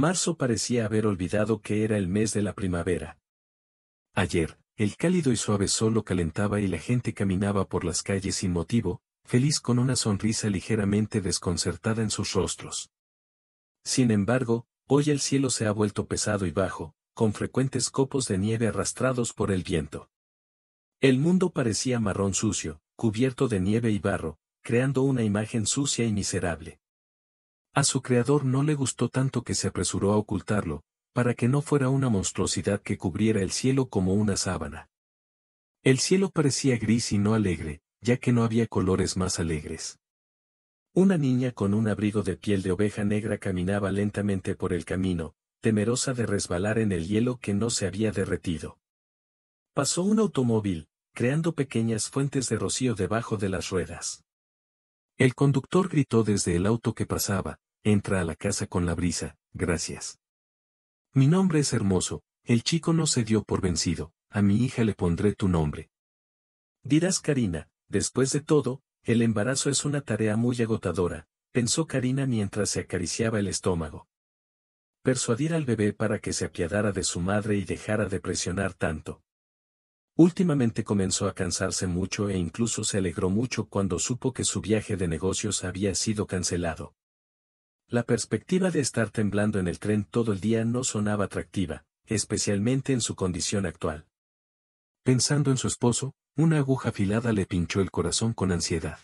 Marzo parecía haber olvidado que era el mes de la primavera. Ayer, el cálido y suave sol lo calentaba y la gente caminaba por las calles sin motivo, feliz con una sonrisa ligeramente desconcertada en sus rostros. Sin embargo, hoy el cielo se ha vuelto pesado y bajo, con frecuentes copos de nieve arrastrados por el viento. El mundo parecía marrón sucio, cubierto de nieve y barro, creando una imagen sucia y miserable. A su creador no le gustó tanto que se apresuró a ocultarlo, para que no fuera una monstruosidad que cubriera el cielo como una sábana. El cielo parecía gris y no alegre, ya que no había colores más alegres. Una niña con un abrigo de piel de oveja negra caminaba lentamente por el camino, temerosa de resbalar en el hielo que no se había derretido. Pasó un automóvil, creando pequeñas fuentes de rocío debajo de las ruedas. El conductor gritó desde el auto que pasaba, entra a la casa con la brisa, gracias. Mi nombre es hermoso, el chico no se dio por vencido, a mi hija le pondré tu nombre. Dirás Karina, después de todo, el embarazo es una tarea muy agotadora, pensó Karina mientras se acariciaba el estómago. Persuadir al bebé para que se apiadara de su madre y dejara de presionar tanto. Últimamente comenzó a cansarse mucho e incluso se alegró mucho cuando supo que su viaje de negocios había sido cancelado. La perspectiva de estar temblando en el tren todo el día no sonaba atractiva, especialmente en su condición actual. Pensando en su esposo, una aguja afilada le pinchó el corazón con ansiedad.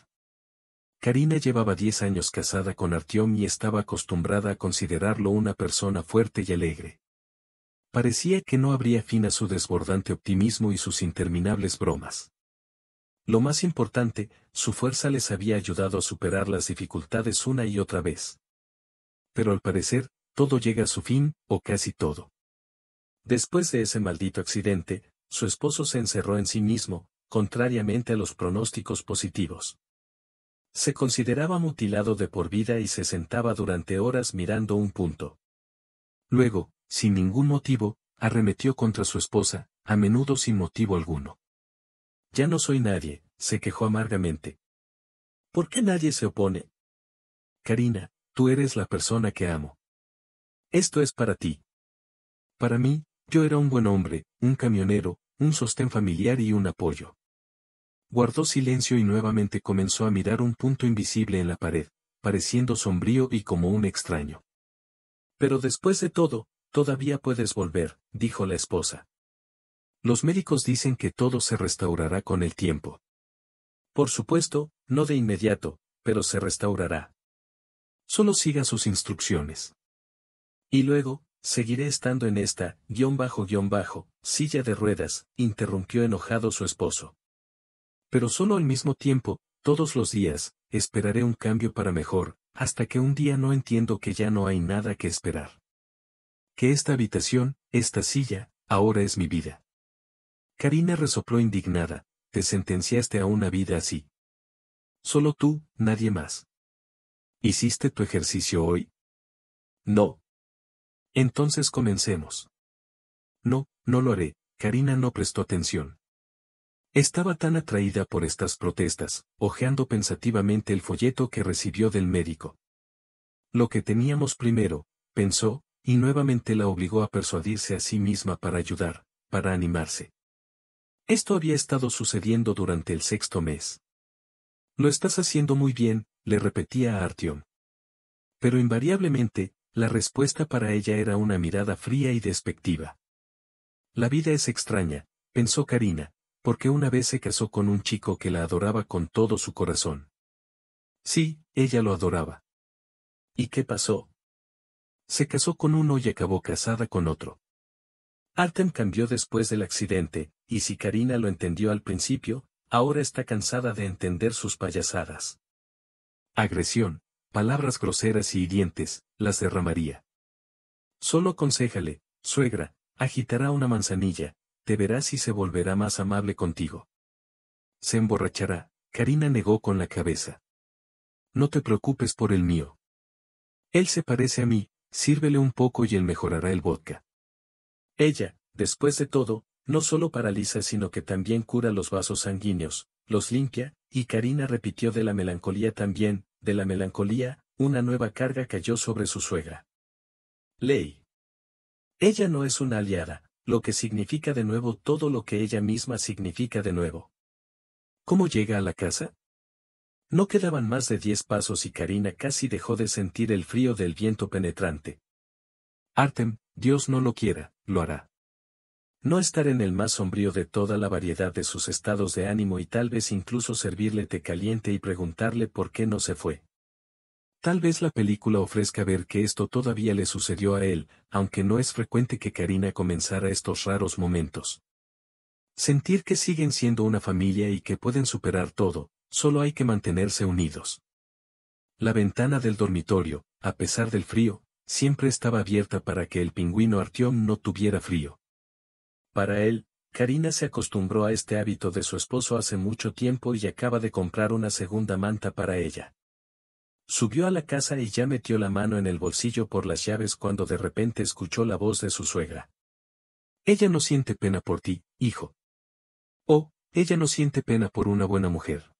Karina llevaba diez años casada con Artiom y estaba acostumbrada a considerarlo una persona fuerte y alegre. Parecía que no habría fin a su desbordante optimismo y sus interminables bromas. Lo más importante, su fuerza les había ayudado a superar las dificultades una y otra vez. Pero al parecer, todo llega a su fin, o casi todo. Después de ese maldito accidente, su esposo se encerró en sí mismo, contrariamente a los pronósticos positivos. Se consideraba mutilado de por vida y se sentaba durante horas mirando un punto. Luego, sin ningún motivo, arremetió contra su esposa, a menudo sin motivo alguno. Ya no soy nadie, se quejó amargamente. ¿Por qué nadie se opone? Karina, tú eres la persona que amo. Esto es para ti. Para mí, yo era un buen hombre, un camionero, un sostén familiar y un apoyo. Guardó silencio y nuevamente comenzó a mirar un punto invisible en la pared, pareciendo sombrío y como un extraño. Pero después de todo, Todavía puedes volver, dijo la esposa. Los médicos dicen que todo se restaurará con el tiempo. Por supuesto, no de inmediato, pero se restaurará. Solo siga sus instrucciones. Y luego, seguiré estando en esta, guión bajo guión bajo, silla de ruedas, interrumpió enojado su esposo. Pero solo al mismo tiempo, todos los días, esperaré un cambio para mejor, hasta que un día no entiendo que ya no hay nada que esperar que esta habitación, esta silla, ahora es mi vida. Karina resopló indignada, te sentenciaste a una vida así. Solo tú, nadie más. ¿Hiciste tu ejercicio hoy? No. Entonces comencemos. No, no lo haré, Karina no prestó atención. Estaba tan atraída por estas protestas, ojeando pensativamente el folleto que recibió del médico. Lo que teníamos primero, pensó, y nuevamente la obligó a persuadirse a sí misma para ayudar, para animarse. Esto había estado sucediendo durante el sexto mes. Lo estás haciendo muy bien, le repetía a Artyom. Pero invariablemente, la respuesta para ella era una mirada fría y despectiva. La vida es extraña, pensó Karina, porque una vez se casó con un chico que la adoraba con todo su corazón. Sí, ella lo adoraba. ¿Y qué pasó? Se casó con uno y acabó casada con otro. Artem cambió después del accidente, y si Karina lo entendió al principio, ahora está cansada de entender sus payasadas. Agresión, palabras groseras y hirientes, las derramaría. Solo aconsejale, suegra, agitará una manzanilla, te verás y se volverá más amable contigo. Se emborrachará, Karina negó con la cabeza. No te preocupes por el mío. Él se parece a mí, sírvele un poco y él mejorará el vodka. Ella, después de todo, no solo paraliza sino que también cura los vasos sanguíneos, los limpia, y Karina repitió de la melancolía también, de la melancolía, una nueva carga cayó sobre su suegra. Ley. Ella no es una aliada, lo que significa de nuevo todo lo que ella misma significa de nuevo. ¿Cómo llega a la casa? No quedaban más de diez pasos y Karina casi dejó de sentir el frío del viento penetrante. Artem, Dios no lo quiera, lo hará. No estar en el más sombrío de toda la variedad de sus estados de ánimo y tal vez incluso servirle té caliente y preguntarle por qué no se fue. Tal vez la película ofrezca ver que esto todavía le sucedió a él, aunque no es frecuente que Karina comenzara estos raros momentos. Sentir que siguen siendo una familia y que pueden superar todo, Solo hay que mantenerse unidos. La ventana del dormitorio, a pesar del frío, siempre estaba abierta para que el pingüino Artión no tuviera frío. Para él, Karina se acostumbró a este hábito de su esposo hace mucho tiempo y acaba de comprar una segunda manta para ella. Subió a la casa y ya metió la mano en el bolsillo por las llaves cuando de repente escuchó la voz de su suegra. Ella no siente pena por ti, hijo. Oh, ella no siente pena por una buena mujer.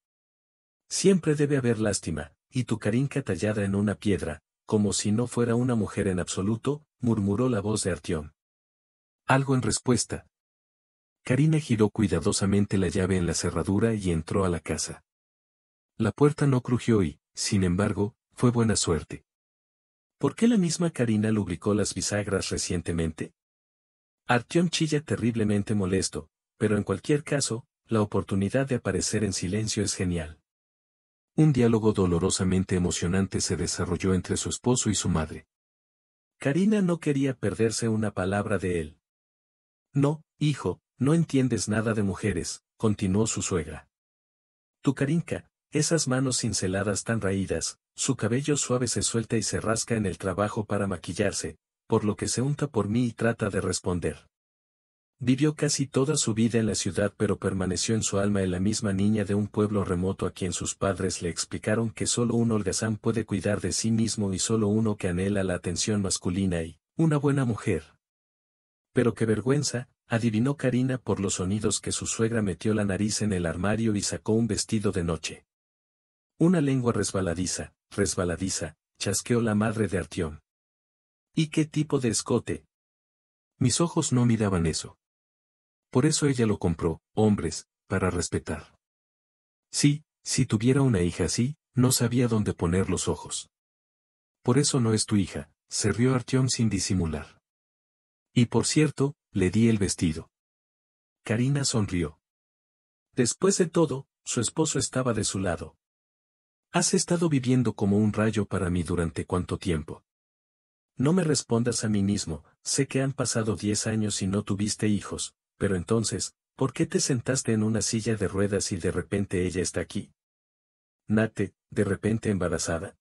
Siempre debe haber lástima, y tu carinca tallada en una piedra, como si no fuera una mujer en absoluto, murmuró la voz de Artión. Algo en respuesta. Karina giró cuidadosamente la llave en la cerradura y entró a la casa. La puerta no crujió y, sin embargo, fue buena suerte. ¿Por qué la misma Karina lubricó las bisagras recientemente? Artión chilla terriblemente molesto, pero en cualquier caso, la oportunidad de aparecer en silencio es genial. Un diálogo dolorosamente emocionante se desarrolló entre su esposo y su madre. Karina no quería perderse una palabra de él. No, hijo, no entiendes nada de mujeres, continuó su suegra. Tu carinca, esas manos cinceladas tan raídas, su cabello suave se suelta y se rasca en el trabajo para maquillarse, por lo que se unta por mí y trata de responder. Vivió casi toda su vida en la ciudad pero permaneció en su alma en la misma niña de un pueblo remoto a quien sus padres le explicaron que solo un holgazán puede cuidar de sí mismo y solo uno que anhela la atención masculina y, una buena mujer. Pero qué vergüenza, adivinó Karina por los sonidos que su suegra metió la nariz en el armario y sacó un vestido de noche. Una lengua resbaladiza, resbaladiza, chasqueó la madre de Artión. ¿Y qué tipo de escote? Mis ojos no miraban eso. Por eso ella lo compró, hombres, para respetar. Sí, si tuviera una hija así, no sabía dónde poner los ojos. Por eso no es tu hija, se rió Artión sin disimular. Y por cierto, le di el vestido. Karina sonrió. Después de todo, su esposo estaba de su lado. Has estado viviendo como un rayo para mí durante cuánto tiempo. No me respondas a mí mismo, sé que han pasado diez años y no tuviste hijos, pero entonces, ¿por qué te sentaste en una silla de ruedas y de repente ella está aquí? Nate, de repente embarazada.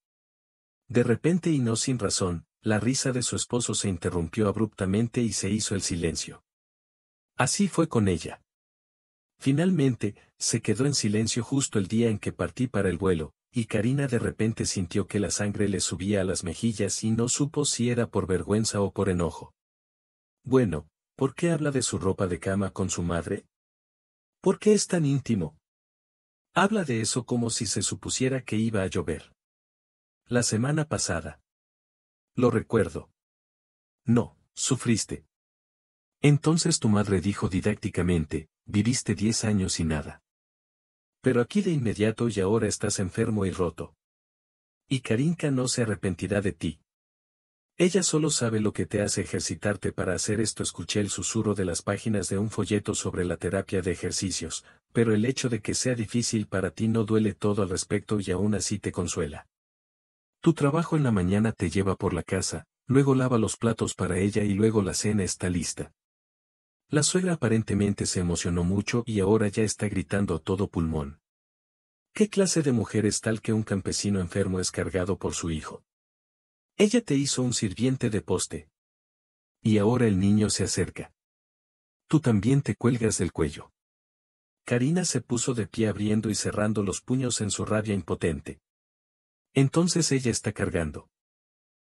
De repente y no sin razón, la risa de su esposo se interrumpió abruptamente y se hizo el silencio. Así fue con ella. Finalmente, se quedó en silencio justo el día en que partí para el vuelo, y Karina de repente sintió que la sangre le subía a las mejillas y no supo si era por vergüenza o por enojo. Bueno, ¿Por qué habla de su ropa de cama con su madre? ¿Por qué es tan íntimo? Habla de eso como si se supusiera que iba a llover. La semana pasada. Lo recuerdo. No, sufriste. Entonces tu madre dijo didácticamente, viviste diez años y nada. Pero aquí de inmediato y ahora estás enfermo y roto. Y Karinka no se arrepentirá de ti. Ella solo sabe lo que te hace ejercitarte para hacer esto. Escuché el susurro de las páginas de un folleto sobre la terapia de ejercicios, pero el hecho de que sea difícil para ti no duele todo al respecto y aún así te consuela. Tu trabajo en la mañana te lleva por la casa, luego lava los platos para ella y luego la cena está lista. La suegra aparentemente se emocionó mucho y ahora ya está gritando a todo pulmón. ¿Qué clase de mujer es tal que un campesino enfermo es cargado por su hijo? Ella te hizo un sirviente de poste. Y ahora el niño se acerca. Tú también te cuelgas del cuello. Karina se puso de pie abriendo y cerrando los puños en su rabia impotente. Entonces ella está cargando.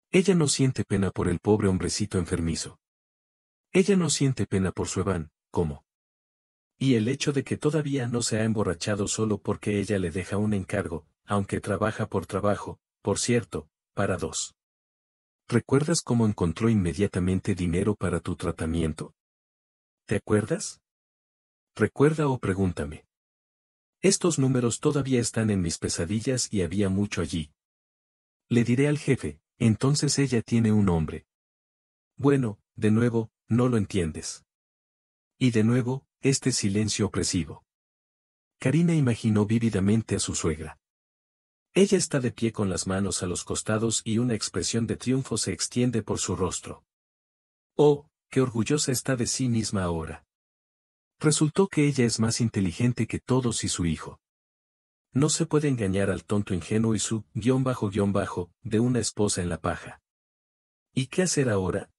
Ella no siente pena por el pobre hombrecito enfermizo. Ella no siente pena por su Eván, ¿cómo? Y el hecho de que todavía no se ha emborrachado solo porque ella le deja un encargo, aunque trabaja por trabajo, por cierto, para dos. ¿Recuerdas cómo encontró inmediatamente dinero para tu tratamiento? ¿Te acuerdas? Recuerda o pregúntame. Estos números todavía están en mis pesadillas y había mucho allí. Le diré al jefe, entonces ella tiene un hombre. Bueno, de nuevo, no lo entiendes. Y de nuevo, este silencio opresivo. Karina imaginó vívidamente a su suegra. Ella está de pie con las manos a los costados y una expresión de triunfo se extiende por su rostro. Oh, qué orgullosa está de sí misma ahora. Resultó que ella es más inteligente que todos y su hijo. No se puede engañar al tonto ingenuo y su guión bajo guión bajo de una esposa en la paja. ¿Y qué hacer ahora?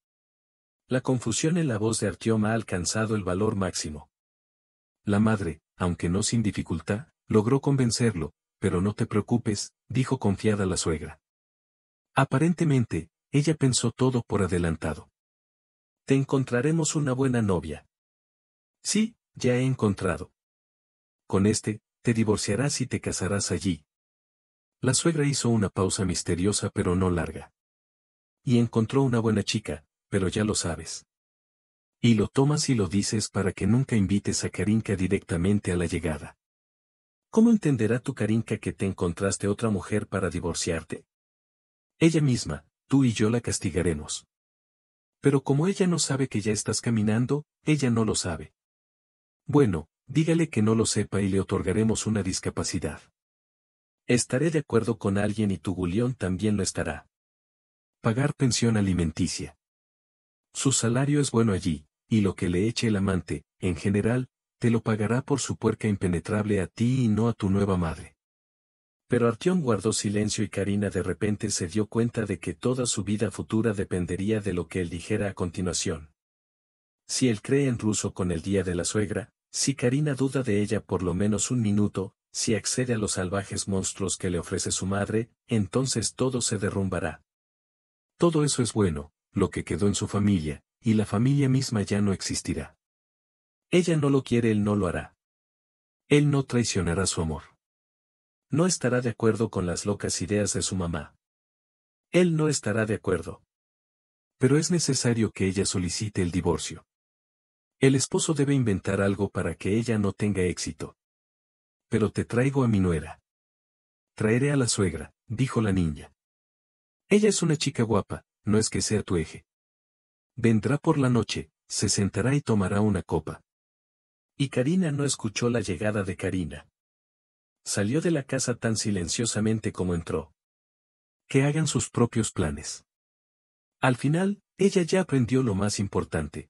La confusión en la voz de Artioma ha alcanzado el valor máximo. La madre, aunque no sin dificultad, logró convencerlo, pero no te preocupes, dijo confiada la suegra. Aparentemente, ella pensó todo por adelantado. Te encontraremos una buena novia. Sí, ya he encontrado. Con este, te divorciarás y te casarás allí. La suegra hizo una pausa misteriosa pero no larga. Y encontró una buena chica, pero ya lo sabes. Y lo tomas y lo dices para que nunca invites a Karinka directamente a la llegada. ¿Cómo entenderá tu carinca que te encontraste otra mujer para divorciarte? Ella misma, tú y yo la castigaremos. Pero como ella no sabe que ya estás caminando, ella no lo sabe. Bueno, dígale que no lo sepa y le otorgaremos una discapacidad. Estaré de acuerdo con alguien y tu Gulión también lo estará. Pagar pensión alimenticia. Su salario es bueno allí, y lo que le eche el amante, en general, te lo pagará por su puerca impenetrable a ti y no a tu nueva madre. Pero Artión guardó silencio y Karina de repente se dio cuenta de que toda su vida futura dependería de lo que él dijera a continuación. Si él cree en ruso con el día de la suegra, si Karina duda de ella por lo menos un minuto, si accede a los salvajes monstruos que le ofrece su madre, entonces todo se derrumbará. Todo eso es bueno, lo que quedó en su familia, y la familia misma ya no existirá. Ella no lo quiere, él no lo hará. Él no traicionará su amor. No estará de acuerdo con las locas ideas de su mamá. Él no estará de acuerdo. Pero es necesario que ella solicite el divorcio. El esposo debe inventar algo para que ella no tenga éxito. Pero te traigo a mi nuera. Traeré a la suegra, dijo la niña. Ella es una chica guapa, no es que sea tu eje. Vendrá por la noche, se sentará y tomará una copa. Y Karina no escuchó la llegada de Karina. Salió de la casa tan silenciosamente como entró. Que hagan sus propios planes. Al final, ella ya aprendió lo más importante.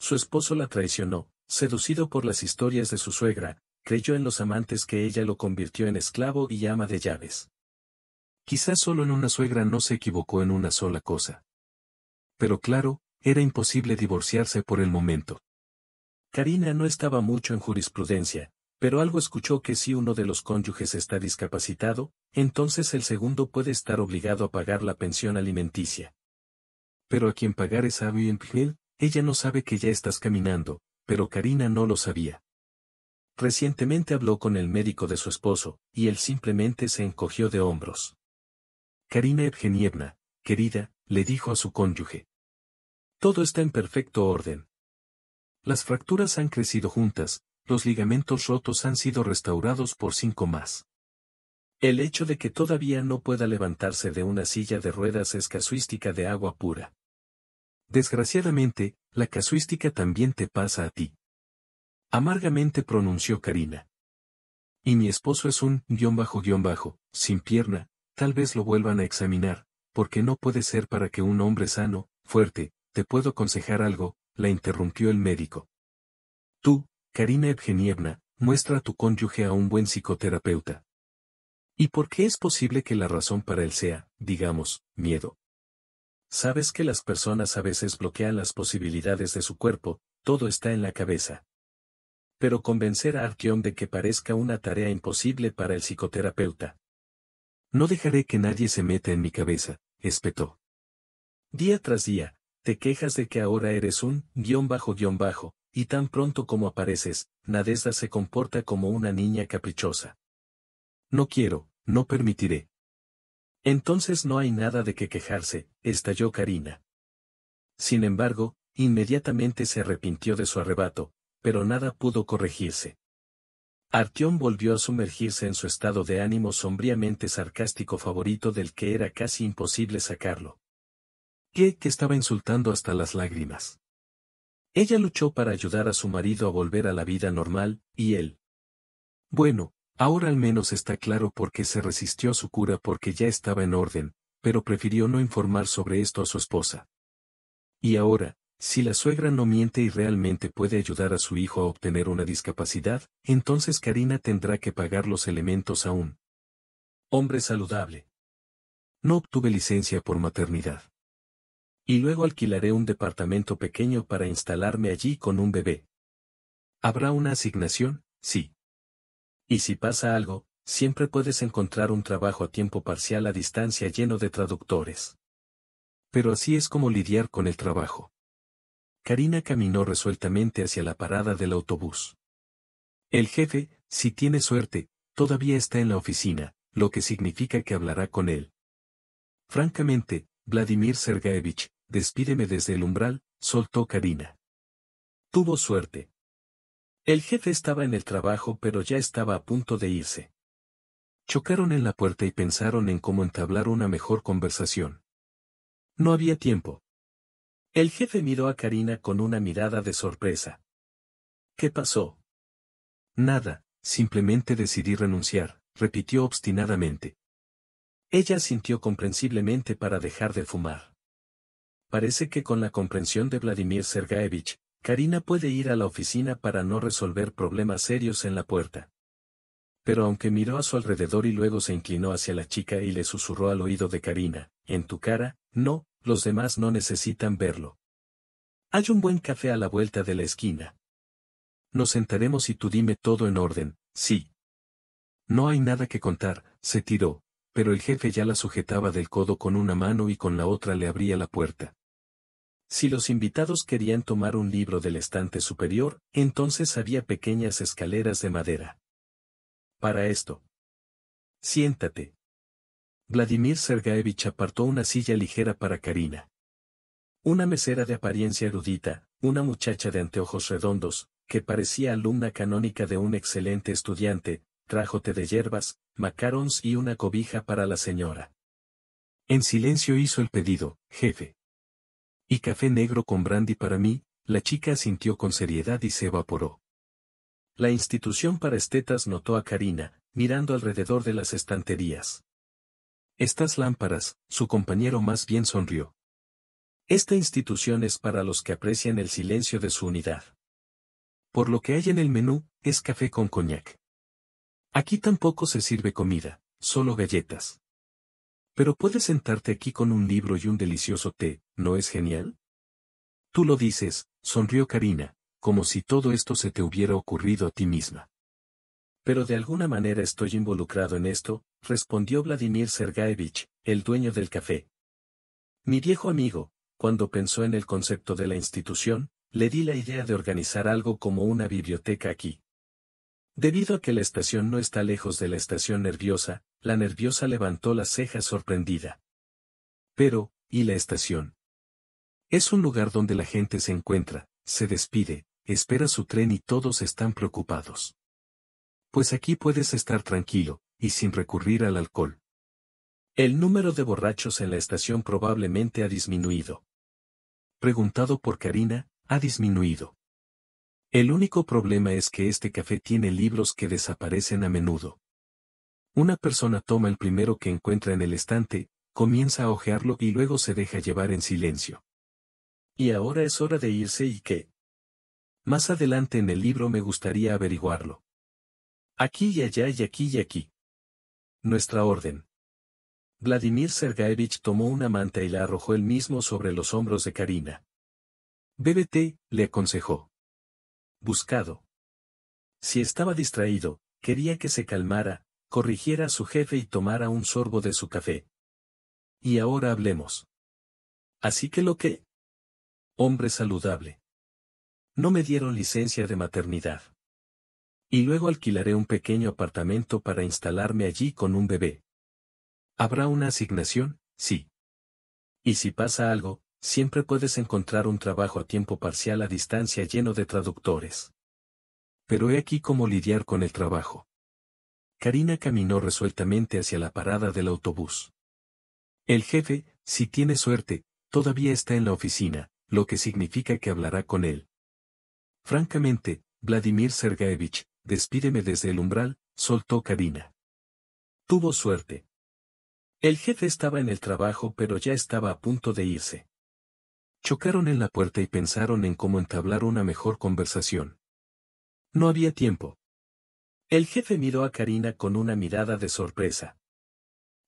Su esposo la traicionó, seducido por las historias de su suegra, creyó en los amantes que ella lo convirtió en esclavo y ama de llaves. Quizás solo en una suegra no se equivocó en una sola cosa. Pero claro, era imposible divorciarse por el momento. Karina no estaba mucho en jurisprudencia, pero algo escuchó que si uno de los cónyuges está discapacitado, entonces el segundo puede estar obligado a pagar la pensión alimenticia. Pero a quien pagar es a ella no sabe que ya estás caminando, pero Karina no lo sabía. Recientemente habló con el médico de su esposo, y él simplemente se encogió de hombros. Karina Evgenievna, querida, le dijo a su cónyuge. Todo está en perfecto orden, las fracturas han crecido juntas, los ligamentos rotos han sido restaurados por cinco más. El hecho de que todavía no pueda levantarse de una silla de ruedas es casuística de agua pura. Desgraciadamente, la casuística también te pasa a ti. Amargamente pronunció Karina. Y mi esposo es un guión bajo guión bajo, sin pierna, tal vez lo vuelvan a examinar, porque no puede ser para que un hombre sano, fuerte, te puedo aconsejar algo, la interrumpió el médico. Tú, Karina Evgenievna, muestra a tu cónyuge a un buen psicoterapeuta. ¿Y por qué es posible que la razón para él sea, digamos, miedo? Sabes que las personas a veces bloquean las posibilidades de su cuerpo, todo está en la cabeza. Pero convencer a Artyom de que parezca una tarea imposible para el psicoterapeuta. No dejaré que nadie se meta en mi cabeza, espetó. Día tras día, te quejas de que ahora eres un guión bajo guión bajo, y tan pronto como apareces, Nadesda se comporta como una niña caprichosa. No quiero, no permitiré. Entonces no hay nada de que quejarse, estalló Karina. Sin embargo, inmediatamente se arrepintió de su arrebato, pero nada pudo corregirse. Artión volvió a sumergirse en su estado de ánimo sombríamente sarcástico favorito del que era casi imposible sacarlo que, estaba insultando hasta las lágrimas. Ella luchó para ayudar a su marido a volver a la vida normal, y él. Bueno, ahora al menos está claro por qué se resistió a su cura porque ya estaba en orden, pero prefirió no informar sobre esto a su esposa. Y ahora, si la suegra no miente y realmente puede ayudar a su hijo a obtener una discapacidad, entonces Karina tendrá que pagar los elementos aún. hombre saludable. No obtuve licencia por maternidad. Y luego alquilaré un departamento pequeño para instalarme allí con un bebé. ¿Habrá una asignación? Sí. Y si pasa algo, siempre puedes encontrar un trabajo a tiempo parcial a distancia lleno de traductores. Pero así es como lidiar con el trabajo. Karina caminó resueltamente hacia la parada del autobús. El jefe, si tiene suerte, todavía está en la oficina, lo que significa que hablará con él. Francamente, Vladimir Sergaevich, despídeme desde el umbral, soltó Karina. Tuvo suerte. El jefe estaba en el trabajo pero ya estaba a punto de irse. Chocaron en la puerta y pensaron en cómo entablar una mejor conversación. No había tiempo. El jefe miró a Karina con una mirada de sorpresa. ¿Qué pasó? Nada, simplemente decidí renunciar, repitió obstinadamente. Ella sintió comprensiblemente para dejar de fumar parece que con la comprensión de Vladimir Sergaevich, Karina puede ir a la oficina para no resolver problemas serios en la puerta. Pero aunque miró a su alrededor y luego se inclinó hacia la chica y le susurró al oído de Karina, en tu cara, no, los demás no necesitan verlo. Hay un buen café a la vuelta de la esquina. Nos sentaremos y tú dime todo en orden, sí. No hay nada que contar, se tiró, pero el jefe ya la sujetaba del codo con una mano y con la otra le abría la puerta. Si los invitados querían tomar un libro del estante superior, entonces había pequeñas escaleras de madera. Para esto. Siéntate. Vladimir Sergaevich apartó una silla ligera para Karina. Una mesera de apariencia erudita, una muchacha de anteojos redondos, que parecía alumna canónica de un excelente estudiante, trajo té de hierbas, macarons y una cobija para la señora. En silencio hizo el pedido, jefe. Y café negro con brandy para mí, la chica asintió con seriedad y se evaporó. La institución para estetas notó a Karina, mirando alrededor de las estanterías. Estas lámparas, su compañero más bien sonrió. Esta institución es para los que aprecian el silencio de su unidad. Por lo que hay en el menú, es café con coñac. Aquí tampoco se sirve comida, solo galletas. Pero puedes sentarte aquí con un libro y un delicioso té, ¿no es genial? Tú lo dices, sonrió Karina, como si todo esto se te hubiera ocurrido a ti misma. Pero de alguna manera estoy involucrado en esto, respondió Vladimir Sergaevich, el dueño del café. Mi viejo amigo, cuando pensó en el concepto de la institución, le di la idea de organizar algo como una biblioteca aquí. Debido a que la estación no está lejos de la estación nerviosa, la nerviosa levantó las cejas sorprendida. Pero, ¿y la estación? Es un lugar donde la gente se encuentra, se despide, espera su tren y todos están preocupados. Pues aquí puedes estar tranquilo, y sin recurrir al alcohol. El número de borrachos en la estación probablemente ha disminuido. Preguntado por Karina, ha disminuido. El único problema es que este café tiene libros que desaparecen a menudo. Una persona toma el primero que encuentra en el estante, comienza a hojearlo y luego se deja llevar en silencio. Y ahora es hora de irse y qué. Más adelante en el libro me gustaría averiguarlo. Aquí y allá y aquí y aquí. Nuestra orden. Vladimir Sergaevich tomó una manta y la arrojó él mismo sobre los hombros de Karina. Bébete, le aconsejó. Buscado. Si estaba distraído, quería que se calmara, corrigiera a su jefe y tomara un sorbo de su café. Y ahora hablemos. Así que lo que... Hombre saludable. No me dieron licencia de maternidad. Y luego alquilaré un pequeño apartamento para instalarme allí con un bebé. Habrá una asignación, sí. Y si pasa algo, siempre puedes encontrar un trabajo a tiempo parcial a distancia lleno de traductores. Pero he aquí cómo lidiar con el trabajo. Karina caminó resueltamente hacia la parada del autobús. El jefe, si tiene suerte, todavía está en la oficina, lo que significa que hablará con él. Francamente, Vladimir Sergaevich, despídeme desde el umbral, soltó Karina. Tuvo suerte. El jefe estaba en el trabajo pero ya estaba a punto de irse. Chocaron en la puerta y pensaron en cómo entablar una mejor conversación. No había tiempo. El jefe miró a Karina con una mirada de sorpresa.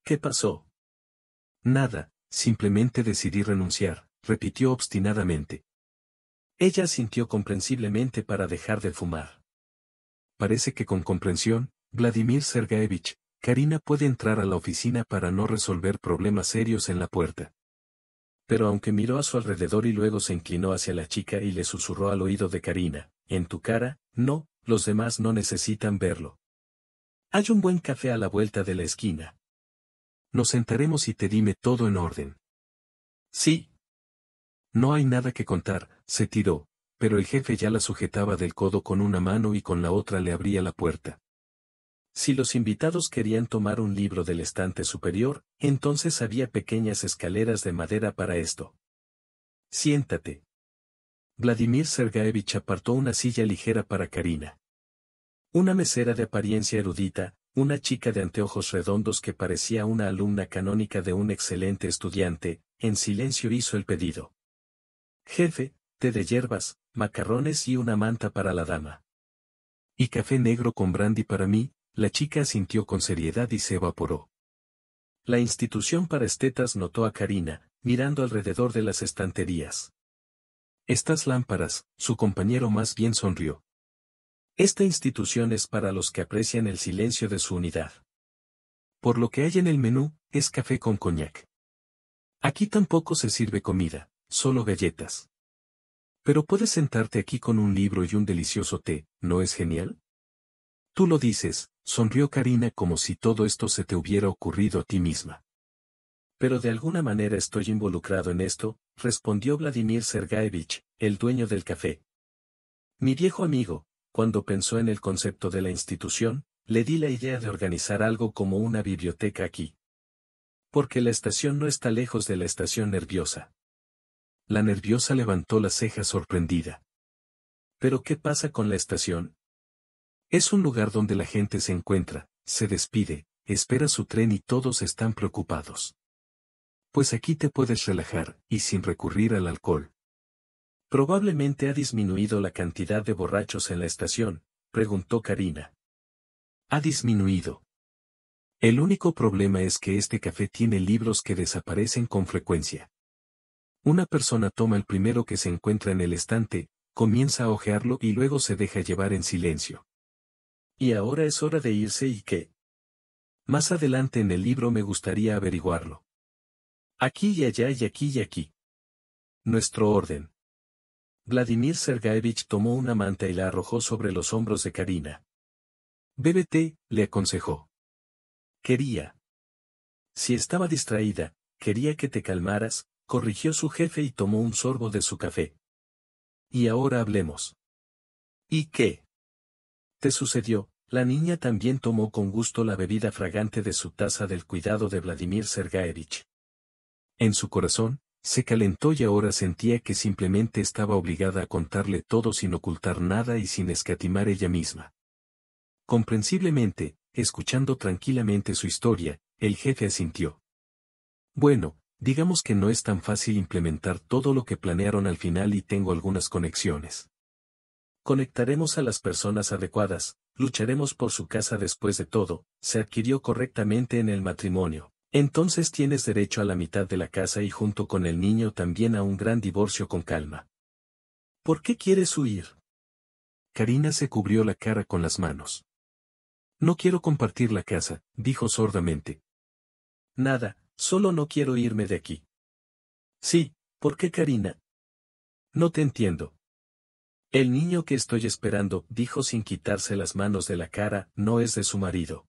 ¿Qué pasó? Nada, simplemente decidí renunciar repitió obstinadamente. Ella sintió comprensiblemente para dejar de fumar. Parece que con comprensión, Vladimir Sergaevich, Karina puede entrar a la oficina para no resolver problemas serios en la puerta. Pero aunque miró a su alrededor y luego se inclinó hacia la chica y le susurró al oído de Karina, en tu cara, no, los demás no necesitan verlo. Hay un buen café a la vuelta de la esquina. Nos sentaremos y te dime todo en orden. Sí, no hay nada que contar, se tiró, pero el jefe ya la sujetaba del codo con una mano y con la otra le abría la puerta. Si los invitados querían tomar un libro del estante superior, entonces había pequeñas escaleras de madera para esto. Siéntate. Vladimir Sergaevich apartó una silla ligera para Karina. Una mesera de apariencia erudita, una chica de anteojos redondos que parecía una alumna canónica de un excelente estudiante, en silencio hizo el pedido jefe, té de hierbas, macarrones y una manta para la dama. Y café negro con brandy para mí, la chica asintió con seriedad y se evaporó. La institución para estetas notó a Karina, mirando alrededor de las estanterías. Estas lámparas, su compañero más bien sonrió. Esta institución es para los que aprecian el silencio de su unidad. Por lo que hay en el menú, es café con coñac. Aquí tampoco se sirve comida. Solo galletas. Pero puedes sentarte aquí con un libro y un delicioso té, ¿no es genial? Tú lo dices, sonrió Karina como si todo esto se te hubiera ocurrido a ti misma. Pero de alguna manera estoy involucrado en esto, respondió Vladimir Sergaevich, el dueño del café. Mi viejo amigo, cuando pensó en el concepto de la institución, le di la idea de organizar algo como una biblioteca aquí. Porque la estación no está lejos de la estación nerviosa. La nerviosa levantó la ceja sorprendida. ¿Pero qué pasa con la estación? Es un lugar donde la gente se encuentra, se despide, espera su tren y todos están preocupados. Pues aquí te puedes relajar, y sin recurrir al alcohol. Probablemente ha disminuido la cantidad de borrachos en la estación, preguntó Karina. Ha disminuido. El único problema es que este café tiene libros que desaparecen con frecuencia. Una persona toma el primero que se encuentra en el estante, comienza a ojearlo y luego se deja llevar en silencio. Y ahora es hora de irse y qué. Más adelante en el libro me gustaría averiguarlo. Aquí y allá y aquí y aquí. Nuestro orden. Vladimir Sergaevich tomó una manta y la arrojó sobre los hombros de Karina. Bébete, le aconsejó. Quería. Si estaba distraída, quería que te calmaras, corrigió su jefe y tomó un sorbo de su café. Y ahora hablemos. ¿Y qué? ¿Te sucedió? La niña también tomó con gusto la bebida fragante de su taza del cuidado de Vladimir Sergaevich. En su corazón, se calentó y ahora sentía que simplemente estaba obligada a contarle todo sin ocultar nada y sin escatimar ella misma. Comprensiblemente, escuchando tranquilamente su historia, el jefe asintió. Bueno, Digamos que no es tan fácil implementar todo lo que planearon al final y tengo algunas conexiones. Conectaremos a las personas adecuadas, lucharemos por su casa después de todo, se adquirió correctamente en el matrimonio. Entonces tienes derecho a la mitad de la casa y junto con el niño también a un gran divorcio con calma. ¿Por qué quieres huir? Karina se cubrió la cara con las manos. No quiero compartir la casa, dijo sordamente. Nada, Solo no quiero irme de aquí. Sí, ¿por qué Karina? No te entiendo. El niño que estoy esperando, dijo sin quitarse las manos de la cara, no es de su marido.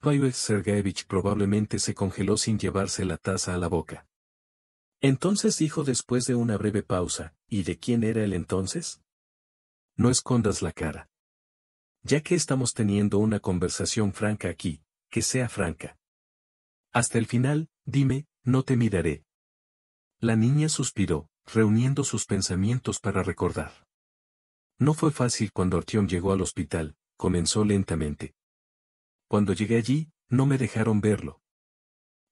Pavel Sergeevich probablemente se congeló sin llevarse la taza a la boca. Entonces dijo después de una breve pausa, ¿y de quién era él entonces? No escondas la cara. Ya que estamos teniendo una conversación franca aquí, que sea franca. Hasta el final, dime, no te miraré. La niña suspiró, reuniendo sus pensamientos para recordar. No fue fácil cuando Artión llegó al hospital, comenzó lentamente. Cuando llegué allí, no me dejaron verlo.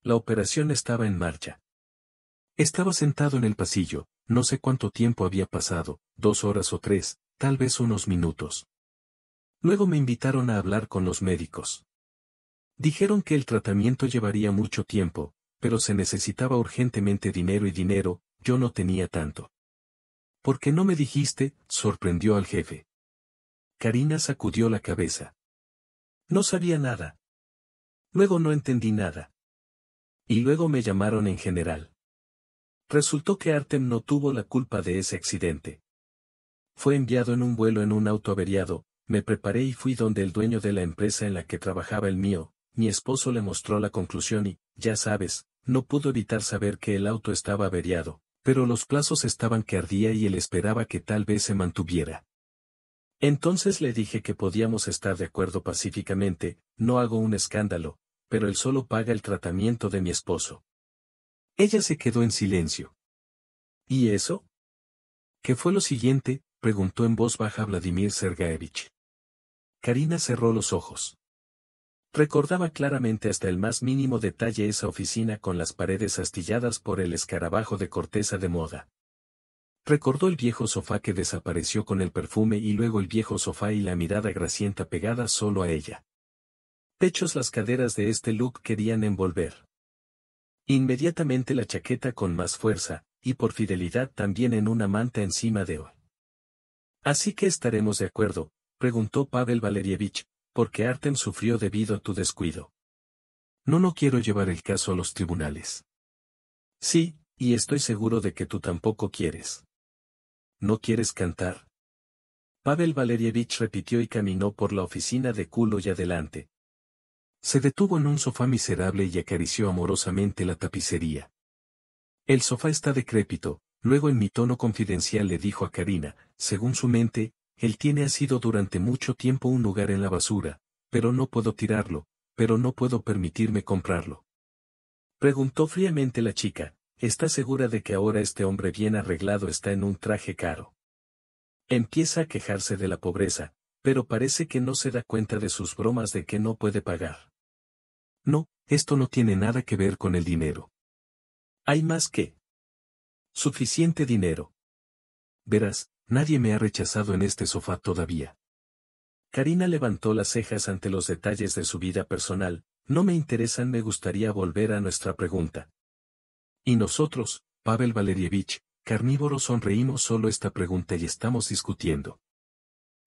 La operación estaba en marcha. Estaba sentado en el pasillo, no sé cuánto tiempo había pasado, dos horas o tres, tal vez unos minutos. Luego me invitaron a hablar con los médicos. Dijeron que el tratamiento llevaría mucho tiempo, pero se necesitaba urgentemente dinero y dinero, yo no tenía tanto. ¿Por qué no me dijiste? sorprendió al jefe. Karina sacudió la cabeza. No sabía nada. Luego no entendí nada. Y luego me llamaron en general. Resultó que Artem no tuvo la culpa de ese accidente. Fue enviado en un vuelo en un auto averiado, me preparé y fui donde el dueño de la empresa en la que trabajaba el mío, mi esposo le mostró la conclusión y, ya sabes, no pudo evitar saber que el auto estaba averiado, pero los plazos estaban que ardía y él esperaba que tal vez se mantuviera. Entonces le dije que podíamos estar de acuerdo pacíficamente, no hago un escándalo, pero él solo paga el tratamiento de mi esposo. Ella se quedó en silencio. ¿Y eso? ¿Qué fue lo siguiente? preguntó en voz baja Vladimir Sergaevich. Karina cerró los ojos. Recordaba claramente hasta el más mínimo detalle esa oficina con las paredes astilladas por el escarabajo de corteza de moda. Recordó el viejo sofá que desapareció con el perfume y luego el viejo sofá y la mirada gracienta pegada solo a ella. Pechos las caderas de este look querían envolver. Inmediatamente la chaqueta con más fuerza, y por fidelidad también en una manta encima de hoy. Así que estaremos de acuerdo, preguntó Pavel Valerievich, porque Artem sufrió debido a tu descuido. No, no quiero llevar el caso a los tribunales. Sí, y estoy seguro de que tú tampoco quieres. ¿No quieres cantar? Pavel Valerievich repitió y caminó por la oficina de culo y adelante. Se detuvo en un sofá miserable y acarició amorosamente la tapicería. El sofá está decrépito, luego en mi tono confidencial le dijo a Karina, según su mente, él tiene ha sido durante mucho tiempo un lugar en la basura, pero no puedo tirarlo, pero no puedo permitirme comprarlo. Preguntó fríamente la chica, ¿está segura de que ahora este hombre bien arreglado está en un traje caro? Empieza a quejarse de la pobreza, pero parece que no se da cuenta de sus bromas de que no puede pagar. No, esto no tiene nada que ver con el dinero. Hay más que suficiente dinero. Verás, Nadie me ha rechazado en este sofá todavía. Karina levantó las cejas ante los detalles de su vida personal, no me interesan, me gustaría volver a nuestra pregunta. Y nosotros, Pavel Valerievich, carnívoros sonreímos solo esta pregunta y estamos discutiendo.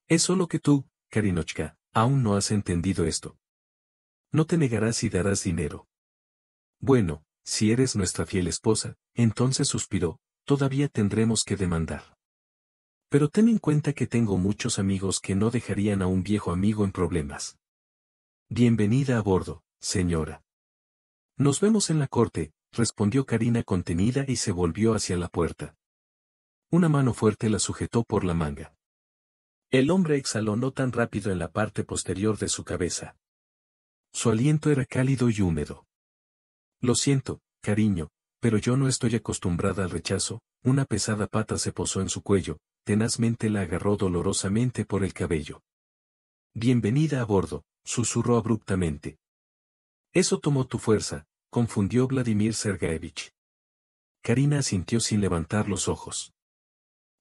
Es solo que tú, Karinochka, aún no has entendido esto. No te negarás y darás dinero. Bueno, si eres nuestra fiel esposa, entonces suspiró, todavía tendremos que demandar. Pero ten en cuenta que tengo muchos amigos que no dejarían a un viejo amigo en problemas. Bienvenida a bordo, señora. Nos vemos en la corte, respondió Karina contenida y se volvió hacia la puerta. Una mano fuerte la sujetó por la manga. El hombre exhaló no tan rápido en la parte posterior de su cabeza. Su aliento era cálido y húmedo. Lo siento, cariño, pero yo no estoy acostumbrada al rechazo, una pesada pata se posó en su cuello, tenazmente la agarró dolorosamente por el cabello. Bienvenida a bordo, susurró abruptamente. Eso tomó tu fuerza, confundió Vladimir Sergaevich. Karina asintió sin levantar los ojos.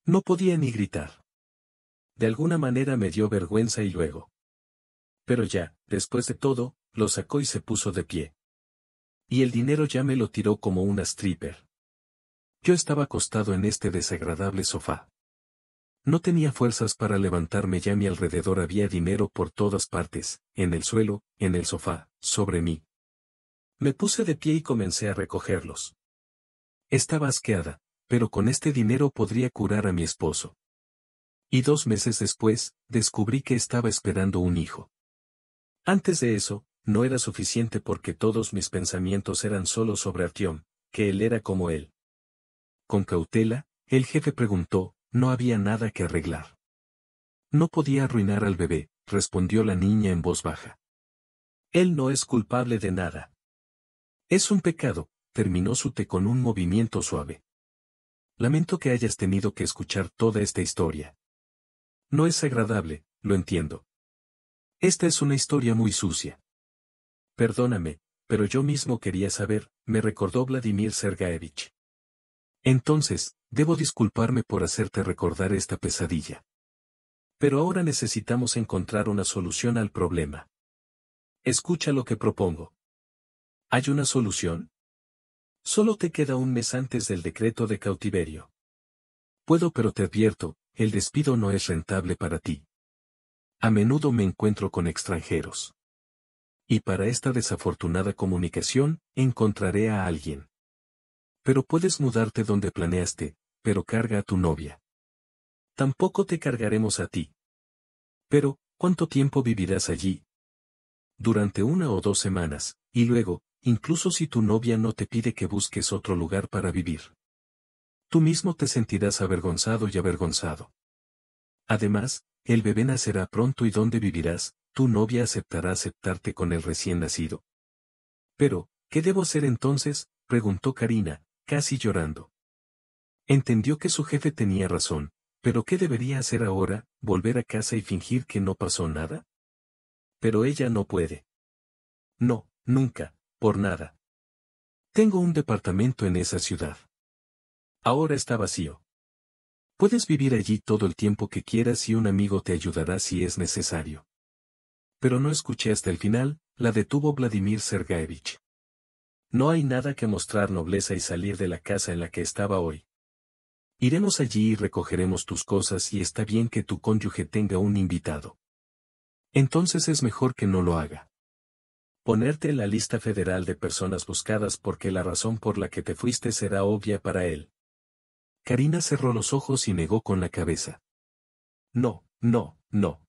No podía ni gritar. De alguna manera me dio vergüenza y luego. Pero ya, después de todo, lo sacó y se puso de pie. Y el dinero ya me lo tiró como una stripper. Yo estaba acostado en este desagradable sofá. No tenía fuerzas para levantarme ya mi alrededor había dinero por todas partes, en el suelo, en el sofá, sobre mí. Me puse de pie y comencé a recogerlos. Estaba asqueada, pero con este dinero podría curar a mi esposo. Y dos meses después, descubrí que estaba esperando un hijo. Antes de eso, no era suficiente porque todos mis pensamientos eran solo sobre Artión, que él era como él. Con cautela, el jefe preguntó, no había nada que arreglar. No podía arruinar al bebé, respondió la niña en voz baja. Él no es culpable de nada. Es un pecado, terminó su té con un movimiento suave. Lamento que hayas tenido que escuchar toda esta historia. No es agradable, lo entiendo. Esta es una historia muy sucia. Perdóname, pero yo mismo quería saber, me recordó Vladimir Sergaevich. Entonces, debo disculparme por hacerte recordar esta pesadilla. Pero ahora necesitamos encontrar una solución al problema. Escucha lo que propongo. ¿Hay una solución? Solo te queda un mes antes del decreto de cautiverio. Puedo pero te advierto, el despido no es rentable para ti. A menudo me encuentro con extranjeros. Y para esta desafortunada comunicación, encontraré a alguien pero puedes mudarte donde planeaste, pero carga a tu novia. Tampoco te cargaremos a ti. Pero, ¿cuánto tiempo vivirás allí? Durante una o dos semanas, y luego, incluso si tu novia no te pide que busques otro lugar para vivir. Tú mismo te sentirás avergonzado y avergonzado. Además, el bebé nacerá pronto y donde vivirás, tu novia aceptará aceptarte con el recién nacido. Pero, ¿qué debo hacer entonces? preguntó Karina, casi llorando. Entendió que su jefe tenía razón, pero ¿qué debería hacer ahora? ¿Volver a casa y fingir que no pasó nada? Pero ella no puede. No, nunca, por nada. Tengo un departamento en esa ciudad. Ahora está vacío. Puedes vivir allí todo el tiempo que quieras y un amigo te ayudará si es necesario. Pero no escuché hasta el final, la detuvo Vladimir Sergaevich. No hay nada que mostrar nobleza y salir de la casa en la que estaba hoy. Iremos allí y recogeremos tus cosas y está bien que tu cónyuge tenga un invitado. Entonces es mejor que no lo haga. Ponerte en la lista federal de personas buscadas porque la razón por la que te fuiste será obvia para él. Karina cerró los ojos y negó con la cabeza. No, no, no.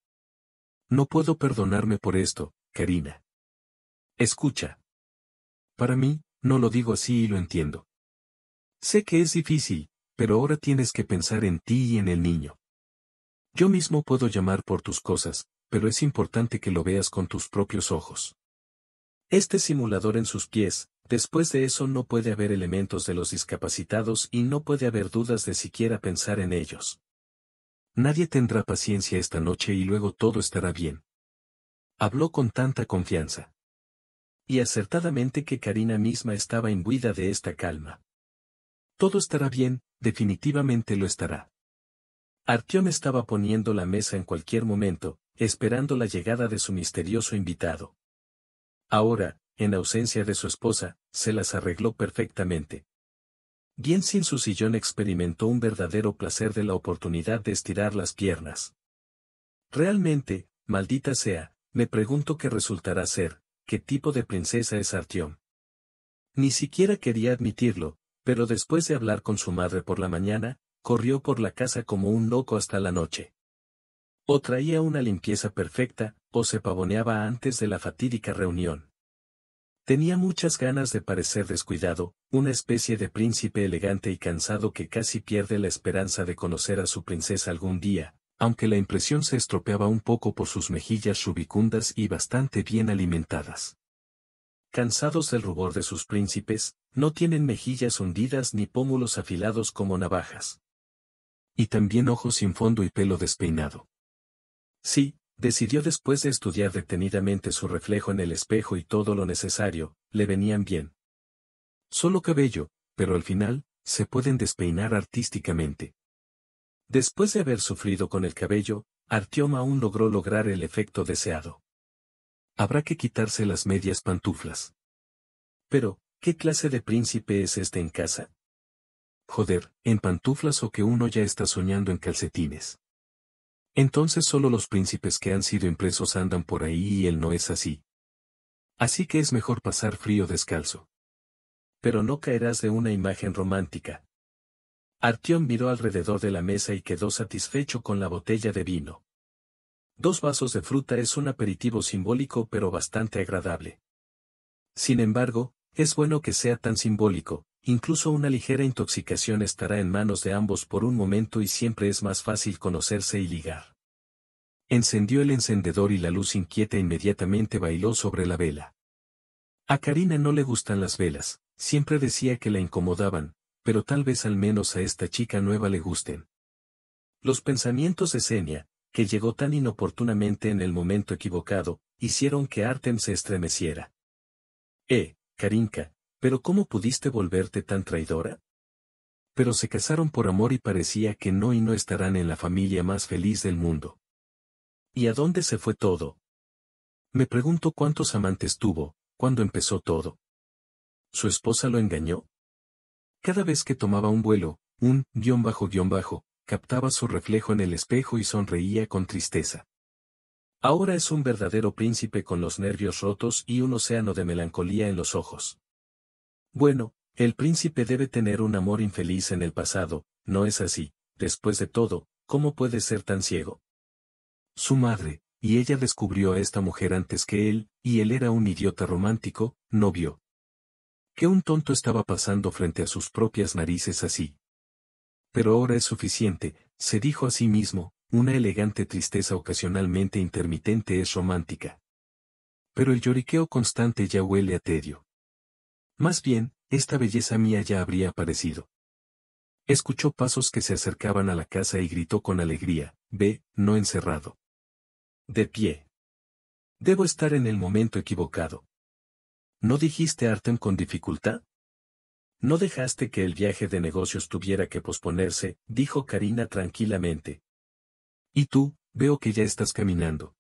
No puedo perdonarme por esto, Karina. Escucha, para mí, no lo digo así y lo entiendo. Sé que es difícil, pero ahora tienes que pensar en ti y en el niño. Yo mismo puedo llamar por tus cosas, pero es importante que lo veas con tus propios ojos. Este simulador en sus pies, después de eso no puede haber elementos de los discapacitados y no puede haber dudas de siquiera pensar en ellos. Nadie tendrá paciencia esta noche y luego todo estará bien. Habló con tanta confianza y acertadamente que Karina misma estaba imbuida de esta calma. Todo estará bien, definitivamente lo estará. Artión estaba poniendo la mesa en cualquier momento, esperando la llegada de su misterioso invitado. Ahora, en ausencia de su esposa, se las arregló perfectamente. Bien sin su sillón experimentó un verdadero placer de la oportunidad de estirar las piernas. Realmente, maldita sea, me pregunto qué resultará ser, qué tipo de princesa es Artyom. Ni siquiera quería admitirlo, pero después de hablar con su madre por la mañana, corrió por la casa como un loco hasta la noche. O traía una limpieza perfecta, o se pavoneaba antes de la fatídica reunión. Tenía muchas ganas de parecer descuidado, una especie de príncipe elegante y cansado que casi pierde la esperanza de conocer a su princesa algún día, aunque la impresión se estropeaba un poco por sus mejillas rubicundas y bastante bien alimentadas. Cansados del rubor de sus príncipes, no tienen mejillas hundidas ni pómulos afilados como navajas. Y también ojos sin fondo y pelo despeinado. Sí, decidió después de estudiar detenidamente su reflejo en el espejo y todo lo necesario, le venían bien. Solo cabello, pero al final, se pueden despeinar artísticamente. Después de haber sufrido con el cabello, Artioma aún logró lograr el efecto deseado. Habrá que quitarse las medias pantuflas. Pero, ¿qué clase de príncipe es este en casa? Joder, ¿en pantuflas o que uno ya está soñando en calcetines? Entonces solo los príncipes que han sido impresos andan por ahí y él no es así. Así que es mejor pasar frío descalzo. Pero no caerás de una imagen romántica, Artión miró alrededor de la mesa y quedó satisfecho con la botella de vino. Dos vasos de fruta es un aperitivo simbólico pero bastante agradable. Sin embargo, es bueno que sea tan simbólico, incluso una ligera intoxicación estará en manos de ambos por un momento y siempre es más fácil conocerse y ligar. Encendió el encendedor y la luz inquieta inmediatamente bailó sobre la vela. A Karina no le gustan las velas, siempre decía que la incomodaban, pero tal vez al menos a esta chica nueva le gusten. Los pensamientos de Senia, que llegó tan inoportunamente en el momento equivocado, hicieron que Artem se estremeciera. Eh, Karinka, pero ¿cómo pudiste volverte tan traidora? Pero se casaron por amor y parecía que no y no estarán en la familia más feliz del mundo. ¿Y a dónde se fue todo? Me pregunto cuántos amantes tuvo, cuándo empezó todo. ¿Su esposa lo engañó? Cada vez que tomaba un vuelo, un guión bajo guión bajo, captaba su reflejo en el espejo y sonreía con tristeza. Ahora es un verdadero príncipe con los nervios rotos y un océano de melancolía en los ojos. Bueno, el príncipe debe tener un amor infeliz en el pasado, no es así, después de todo, ¿cómo puede ser tan ciego? Su madre, y ella descubrió a esta mujer antes que él, y él era un idiota romántico, no vio un tonto estaba pasando frente a sus propias narices así. Pero ahora es suficiente, se dijo a sí mismo, una elegante tristeza ocasionalmente intermitente es romántica. Pero el lloriqueo constante ya huele a tedio. Más bien, esta belleza mía ya habría aparecido. Escuchó pasos que se acercaban a la casa y gritó con alegría, ve, no encerrado. De pie. Debo estar en el momento equivocado. ¿No dijiste Artem con dificultad? No dejaste que el viaje de negocios tuviera que posponerse, dijo Karina tranquilamente. Y tú, veo que ya estás caminando.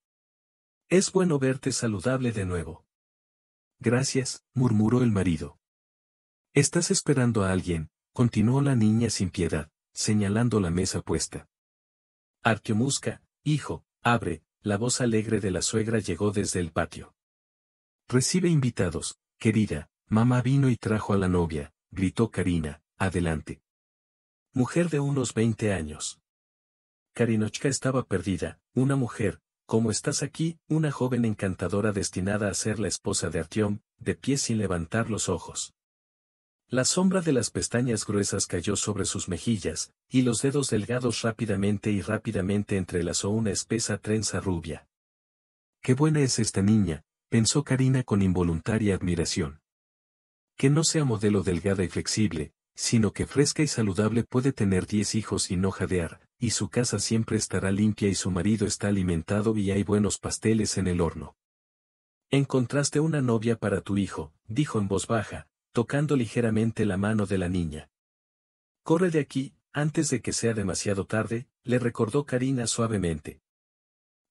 Es bueno verte saludable de nuevo. Gracias, murmuró el marido. Estás esperando a alguien, continuó la niña sin piedad, señalando la mesa puesta. Artiomusca, hijo, abre, la voz alegre de la suegra llegó desde el patio. Recibe invitados, querida, mamá vino y trajo a la novia, gritó Karina, adelante. Mujer de unos 20 años. Karinochka estaba perdida, una mujer, como estás aquí, una joven encantadora destinada a ser la esposa de Artiom. de pie sin levantar los ojos. La sombra de las pestañas gruesas cayó sobre sus mejillas, y los dedos delgados rápidamente y rápidamente entrelazó una espesa trenza rubia. Qué buena es esta niña, pensó Karina con involuntaria admiración. Que no sea modelo delgada y flexible, sino que fresca y saludable puede tener diez hijos y no jadear, y su casa siempre estará limpia y su marido está alimentado y hay buenos pasteles en el horno. Encontraste una novia para tu hijo, dijo en voz baja, tocando ligeramente la mano de la niña. Corre de aquí, antes de que sea demasiado tarde, le recordó Karina suavemente.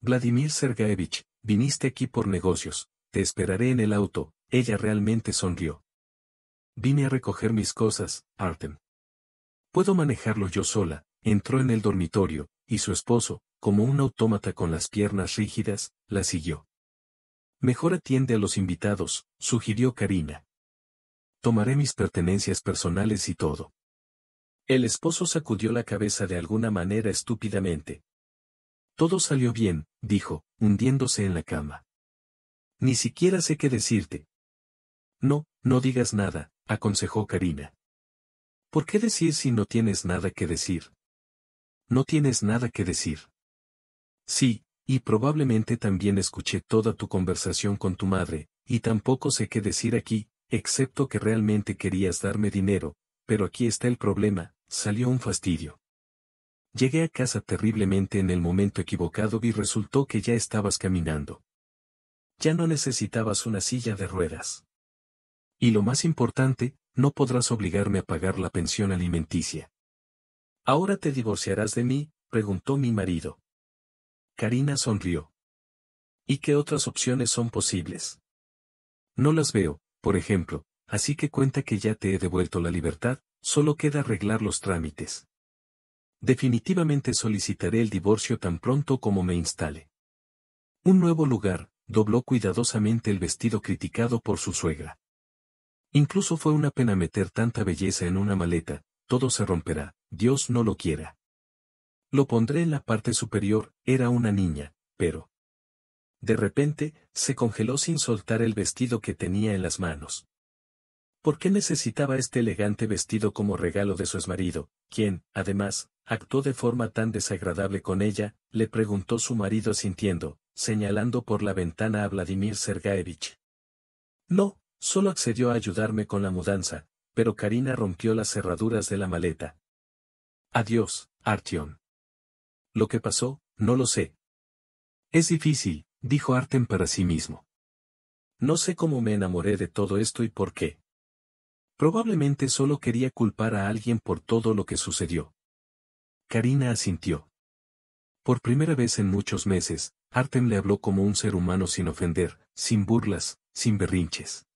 Vladimir Sergaevich, Viniste aquí por negocios, te esperaré en el auto, ella realmente sonrió. Vine a recoger mis cosas, Artem. Puedo manejarlo yo sola, entró en el dormitorio, y su esposo, como un autómata con las piernas rígidas, la siguió. Mejor atiende a los invitados, sugirió Karina. Tomaré mis pertenencias personales y todo. El esposo sacudió la cabeza de alguna manera estúpidamente, todo salió bien, dijo, hundiéndose en la cama. Ni siquiera sé qué decirte. No, no digas nada, aconsejó Karina. ¿Por qué decir si no tienes nada que decir? No tienes nada que decir. Sí, y probablemente también escuché toda tu conversación con tu madre, y tampoco sé qué decir aquí, excepto que realmente querías darme dinero, pero aquí está el problema, salió un fastidio. Llegué a casa terriblemente en el momento equivocado y resultó que ya estabas caminando. Ya no necesitabas una silla de ruedas. Y lo más importante, no podrás obligarme a pagar la pensión alimenticia. ¿Ahora te divorciarás de mí? preguntó mi marido. Karina sonrió. ¿Y qué otras opciones son posibles? No las veo, por ejemplo, así que cuenta que ya te he devuelto la libertad, solo queda arreglar los trámites. Definitivamente solicitaré el divorcio tan pronto como me instale. Un nuevo lugar, dobló cuidadosamente el vestido criticado por su suegra. Incluso fue una pena meter tanta belleza en una maleta, todo se romperá, Dios no lo quiera. Lo pondré en la parte superior, era una niña, pero... De repente, se congeló sin soltar el vestido que tenía en las manos. ¿Por qué necesitaba este elegante vestido como regalo de su exmarido, quien, además, actuó de forma tan desagradable con ella, le preguntó su marido sintiendo, señalando por la ventana a Vladimir Sergaevich. No, solo accedió a ayudarme con la mudanza, pero Karina rompió las cerraduras de la maleta. Adiós, Artyom. Lo que pasó, no lo sé. Es difícil, dijo Artem para sí mismo. No sé cómo me enamoré de todo esto y por qué. Probablemente solo quería culpar a alguien por todo lo que sucedió. Karina asintió. Por primera vez en muchos meses, Artem le habló como un ser humano sin ofender, sin burlas, sin berrinches.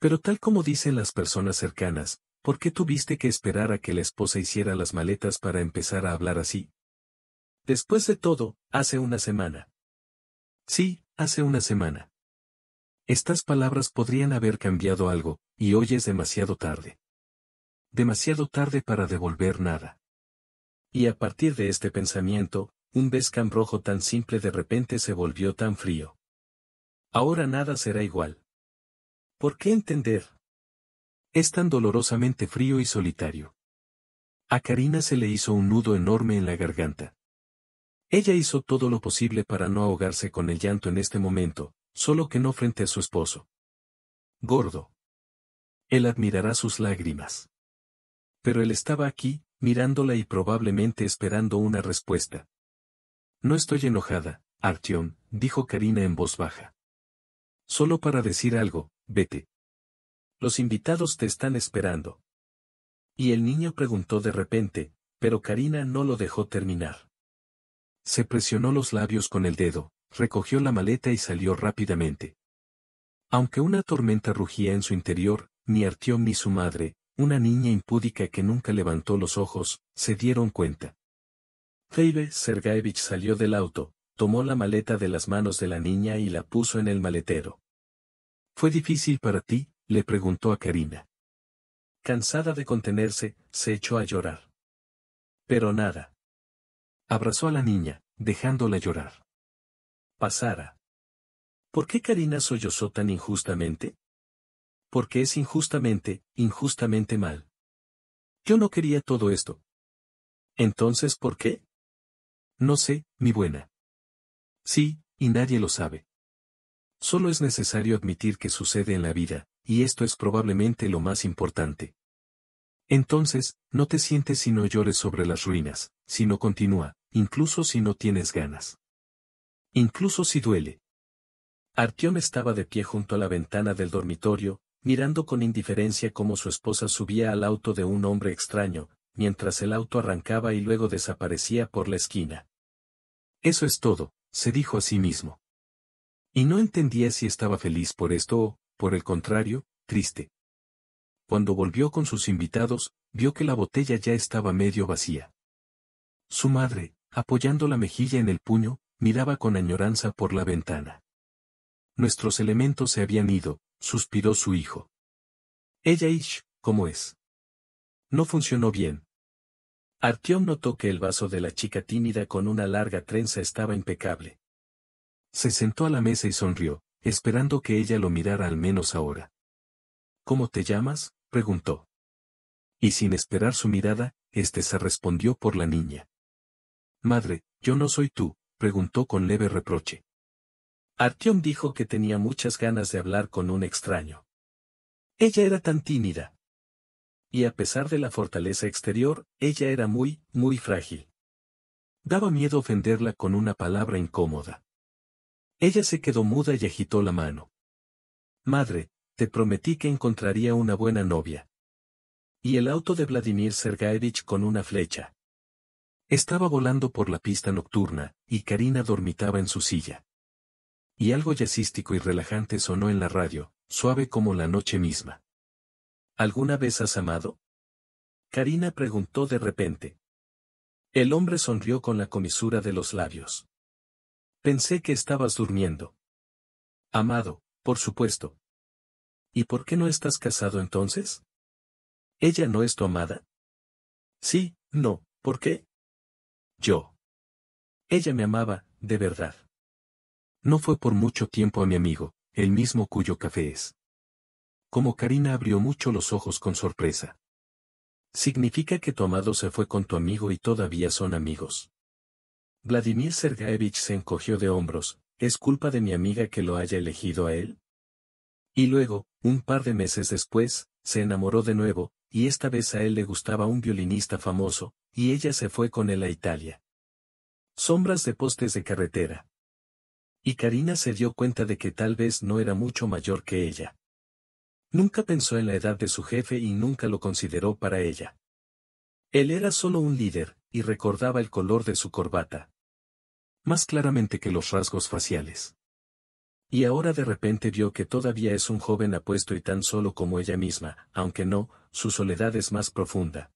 Pero tal como dicen las personas cercanas, ¿por qué tuviste que esperar a que la esposa hiciera las maletas para empezar a hablar así? Después de todo, hace una semana. Sí, hace una semana. Estas palabras podrían haber cambiado algo, y hoy es demasiado tarde. Demasiado tarde para devolver nada. Y a partir de este pensamiento, un Bescan rojo tan simple de repente se volvió tan frío. Ahora nada será igual. ¿Por qué entender? Es tan dolorosamente frío y solitario. A Karina se le hizo un nudo enorme en la garganta. Ella hizo todo lo posible para no ahogarse con el llanto en este momento, solo que no frente a su esposo. Gordo. Él admirará sus lágrimas. Pero él estaba aquí, mirándola y probablemente esperando una respuesta. No estoy enojada, Artyom, dijo Karina en voz baja. Solo para decir algo, vete. Los invitados te están esperando. Y el niño preguntó de repente, pero Karina no lo dejó terminar. Se presionó los labios con el dedo, recogió la maleta y salió rápidamente. Aunque una tormenta rugía en su interior, ni Artión ni su madre, una niña impúdica que nunca levantó los ojos, se dieron cuenta. Feibe Sergaevich salió del auto, tomó la maleta de las manos de la niña y la puso en el maletero. ¿Fue difícil para ti? le preguntó a Karina. Cansada de contenerse, se echó a llorar. Pero nada. Abrazó a la niña, dejándola llorar. Pasara. ¿Por qué Karina sollozó tan injustamente? porque es injustamente, injustamente mal. Yo no quería todo esto. Entonces, ¿por qué? No sé, mi buena. Sí, y nadie lo sabe. Solo es necesario admitir que sucede en la vida, y esto es probablemente lo más importante. Entonces, no te sientes si no llores sobre las ruinas, si continúa, incluso si no tienes ganas. Incluso si duele. Artión estaba de pie junto a la ventana del dormitorio, mirando con indiferencia cómo su esposa subía al auto de un hombre extraño, mientras el auto arrancaba y luego desaparecía por la esquina. Eso es todo, se dijo a sí mismo. Y no entendía si estaba feliz por esto o, por el contrario, triste. Cuando volvió con sus invitados, vio que la botella ya estaba medio vacía. Su madre, apoyando la mejilla en el puño, miraba con añoranza por la ventana. Nuestros elementos se habían ido, suspiró su hijo. Ella ish, ¿cómo es? No funcionó bien. Artyom notó que el vaso de la chica tímida con una larga trenza estaba impecable. Se sentó a la mesa y sonrió, esperando que ella lo mirara al menos ahora. ¿Cómo te llamas? preguntó. Y sin esperar su mirada, este se respondió por la niña. Madre, yo no soy tú, preguntó con leve reproche. Artyom dijo que tenía muchas ganas de hablar con un extraño. Ella era tan tímida. Y a pesar de la fortaleza exterior, ella era muy, muy frágil. Daba miedo ofenderla con una palabra incómoda. Ella se quedó muda y agitó la mano. Madre, te prometí que encontraría una buena novia. Y el auto de Vladimir Sergaevich con una flecha. Estaba volando por la pista nocturna, y Karina dormitaba en su silla y algo jazzístico y relajante sonó en la radio, suave como la noche misma. ¿Alguna vez has amado? Karina preguntó de repente. El hombre sonrió con la comisura de los labios. Pensé que estabas durmiendo. Amado, por supuesto. ¿Y por qué no estás casado entonces? ¿Ella no es tu amada? Sí, no, ¿por qué? Yo. Ella me amaba, de verdad. No fue por mucho tiempo a mi amigo, el mismo cuyo café es. Como Karina abrió mucho los ojos con sorpresa. Significa que tu amado se fue con tu amigo y todavía son amigos. Vladimir Sergaevich se encogió de hombros, ¿es culpa de mi amiga que lo haya elegido a él? Y luego, un par de meses después, se enamoró de nuevo, y esta vez a él le gustaba un violinista famoso, y ella se fue con él a Italia. Sombras de postes de carretera. Y Karina se dio cuenta de que tal vez no era mucho mayor que ella. Nunca pensó en la edad de su jefe y nunca lo consideró para ella. Él era solo un líder, y recordaba el color de su corbata. Más claramente que los rasgos faciales. Y ahora de repente vio que todavía es un joven apuesto y tan solo como ella misma, aunque no, su soledad es más profunda.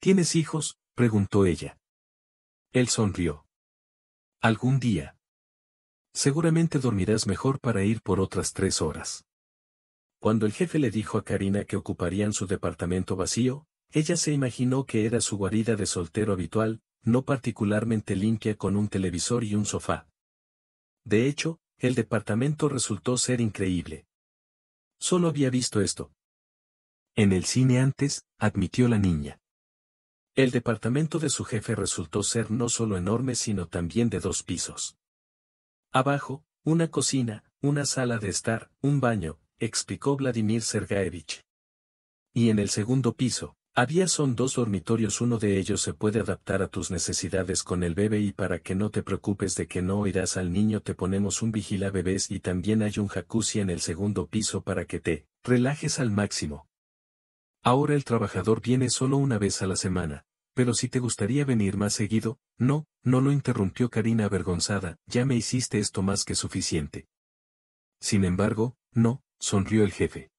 ¿Tienes hijos? preguntó ella. Él sonrió. Algún día. Seguramente dormirás mejor para ir por otras tres horas. Cuando el jefe le dijo a Karina que ocuparían su departamento vacío, ella se imaginó que era su guarida de soltero habitual, no particularmente limpia con un televisor y un sofá. De hecho, el departamento resultó ser increíble. Solo había visto esto. En el cine antes, admitió la niña. El departamento de su jefe resultó ser no solo enorme sino también de dos pisos. Abajo, una cocina, una sala de estar, un baño, explicó Vladimir Sergaevich. Y en el segundo piso, había son dos dormitorios, uno de ellos se puede adaptar a tus necesidades con el bebé y para que no te preocupes de que no oirás al niño te ponemos un vigila bebés y también hay un jacuzzi en el segundo piso para que te relajes al máximo. Ahora el trabajador viene solo una vez a la semana, pero si te gustaría venir más seguido, no, no lo interrumpió Karina avergonzada, ya me hiciste esto más que suficiente. Sin embargo, no, sonrió el jefe.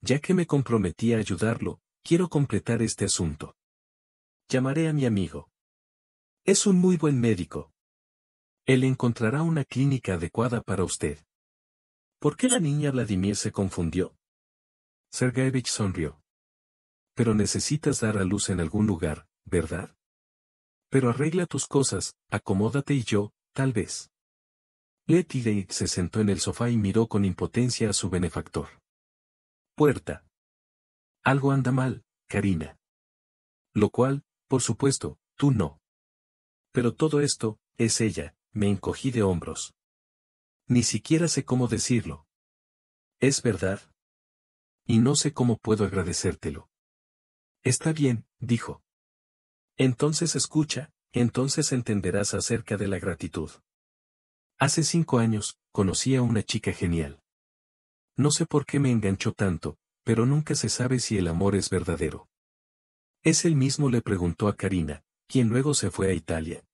Ya que me comprometí a ayudarlo, quiero completar este asunto. Llamaré a mi amigo. Es un muy buen médico. Él encontrará una clínica adecuada para usted. ¿Por qué la niña Vladimir se confundió? Sergeyevich sonrió pero necesitas dar a luz en algún lugar, ¿verdad? Pero arregla tus cosas, acomódate y yo, tal vez. Letty Day se sentó en el sofá y miró con impotencia a su benefactor. Puerta. Algo anda mal, Karina. Lo cual, por supuesto, tú no. Pero todo esto, es ella, me encogí de hombros. Ni siquiera sé cómo decirlo. Es verdad. Y no sé cómo puedo agradecértelo. Está bien, dijo. Entonces escucha, entonces entenderás acerca de la gratitud. Hace cinco años, conocí a una chica genial. No sé por qué me enganchó tanto, pero nunca se sabe si el amor es verdadero. Es el mismo le preguntó a Karina, quien luego se fue a Italia.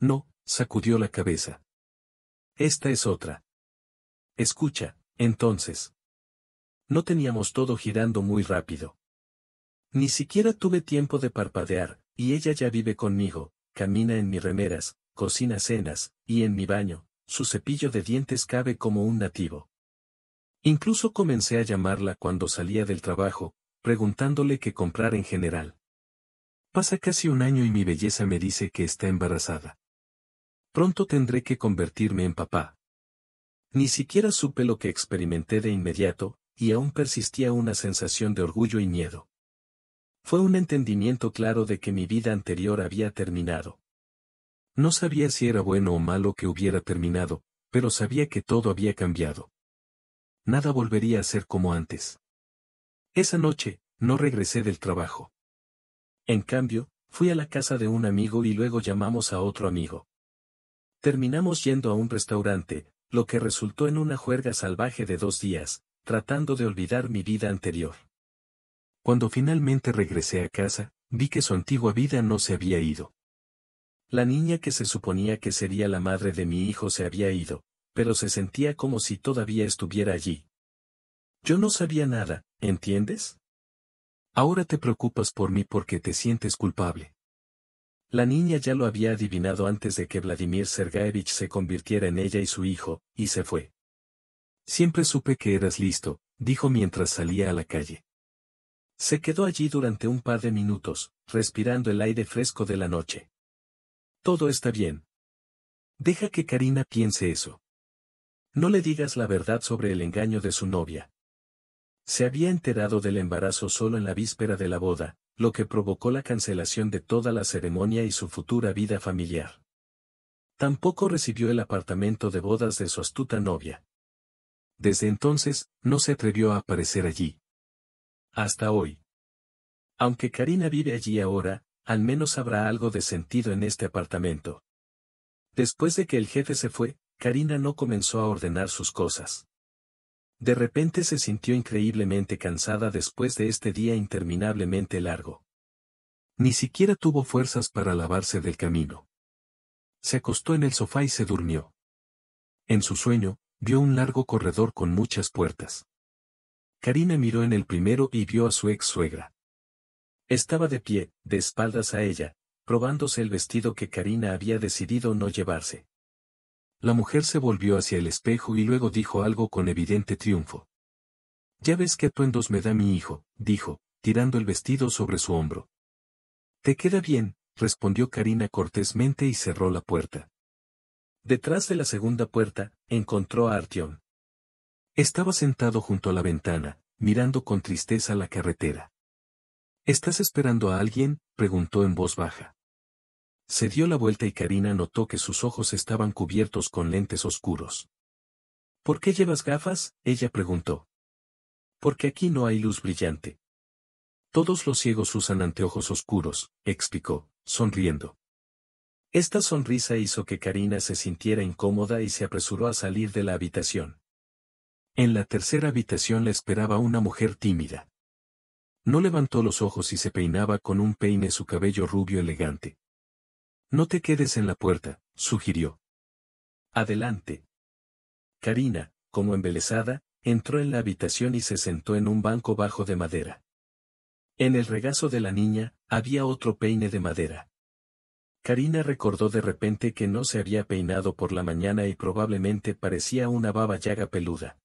No, sacudió la cabeza. Esta es otra. Escucha, entonces. No teníamos todo girando muy rápido. Ni siquiera tuve tiempo de parpadear, y ella ya vive conmigo, camina en mis remeras, cocina cenas, y en mi baño, su cepillo de dientes cabe como un nativo. Incluso comencé a llamarla cuando salía del trabajo, preguntándole qué comprar en general. Pasa casi un año y mi belleza me dice que está embarazada. Pronto tendré que convertirme en papá. Ni siquiera supe lo que experimenté de inmediato, y aún persistía una sensación de orgullo y miedo. Fue un entendimiento claro de que mi vida anterior había terminado. No sabía si era bueno o malo que hubiera terminado, pero sabía que todo había cambiado. Nada volvería a ser como antes. Esa noche, no regresé del trabajo. En cambio, fui a la casa de un amigo y luego llamamos a otro amigo. Terminamos yendo a un restaurante, lo que resultó en una juerga salvaje de dos días, tratando de olvidar mi vida anterior. Cuando finalmente regresé a casa, vi que su antigua vida no se había ido. La niña que se suponía que sería la madre de mi hijo se había ido, pero se sentía como si todavía estuviera allí. Yo no sabía nada, ¿entiendes? Ahora te preocupas por mí porque te sientes culpable. La niña ya lo había adivinado antes de que Vladimir Sergaevich se convirtiera en ella y su hijo, y se fue. Siempre supe que eras listo, dijo mientras salía a la calle. Se quedó allí durante un par de minutos, respirando el aire fresco de la noche. Todo está bien. Deja que Karina piense eso. No le digas la verdad sobre el engaño de su novia. Se había enterado del embarazo solo en la víspera de la boda, lo que provocó la cancelación de toda la ceremonia y su futura vida familiar. Tampoco recibió el apartamento de bodas de su astuta novia. Desde entonces, no se atrevió a aparecer allí. Hasta hoy. Aunque Karina vive allí ahora, al menos habrá algo de sentido en este apartamento. Después de que el jefe se fue, Karina no comenzó a ordenar sus cosas. De repente se sintió increíblemente cansada después de este día interminablemente largo. Ni siquiera tuvo fuerzas para lavarse del camino. Se acostó en el sofá y se durmió. En su sueño, vio un largo corredor con muchas puertas. Karina miró en el primero y vio a su ex suegra. Estaba de pie, de espaldas a ella, probándose el vestido que Karina había decidido no llevarse. La mujer se volvió hacia el espejo y luego dijo algo con evidente triunfo. Ya ves qué atuendos me da mi hijo, dijo, tirando el vestido sobre su hombro. Te queda bien, respondió Karina cortésmente y cerró la puerta. Detrás de la segunda puerta, encontró a Artión. Estaba sentado junto a la ventana, mirando con tristeza la carretera. ¿Estás esperando a alguien? preguntó en voz baja. Se dio la vuelta y Karina notó que sus ojos estaban cubiertos con lentes oscuros. ¿Por qué llevas gafas? ella preguntó. Porque aquí no hay luz brillante. Todos los ciegos usan anteojos oscuros, explicó, sonriendo. Esta sonrisa hizo que Karina se sintiera incómoda y se apresuró a salir de la habitación. En la tercera habitación la esperaba una mujer tímida. No levantó los ojos y se peinaba con un peine su cabello rubio elegante. No te quedes en la puerta, sugirió. Adelante. Karina, como embelesada, entró en la habitación y se sentó en un banco bajo de madera. En el regazo de la niña, había otro peine de madera. Karina recordó de repente que no se había peinado por la mañana y probablemente parecía una baba llaga peluda.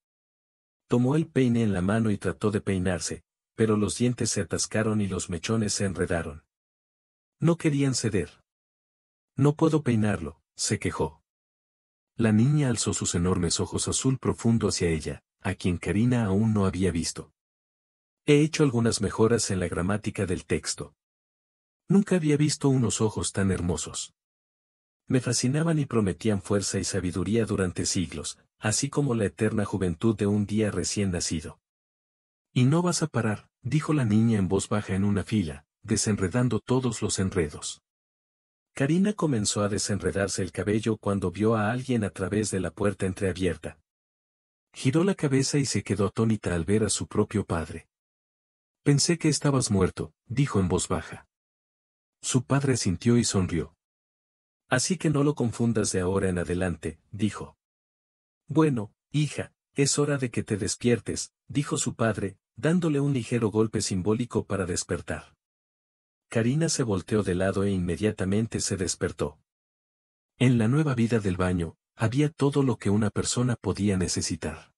Tomó el peine en la mano y trató de peinarse, pero los dientes se atascaron y los mechones se enredaron. No querían ceder. No puedo peinarlo, se quejó. La niña alzó sus enormes ojos azul profundo hacia ella, a quien Karina aún no había visto. He hecho algunas mejoras en la gramática del texto. Nunca había visto unos ojos tan hermosos. Me fascinaban y prometían fuerza y sabiduría durante siglos, así como la eterna juventud de un día recién nacido. Y no vas a parar, dijo la niña en voz baja en una fila, desenredando todos los enredos. Karina comenzó a desenredarse el cabello cuando vio a alguien a través de la puerta entreabierta. Giró la cabeza y se quedó atónita al ver a su propio padre. Pensé que estabas muerto, dijo en voz baja. Su padre sintió y sonrió. Así que no lo confundas de ahora en adelante, dijo. Bueno, hija, es hora de que te despiertes, dijo su padre, dándole un ligero golpe simbólico para despertar. Karina se volteó de lado e inmediatamente se despertó. En la nueva vida del baño, había todo lo que una persona podía necesitar.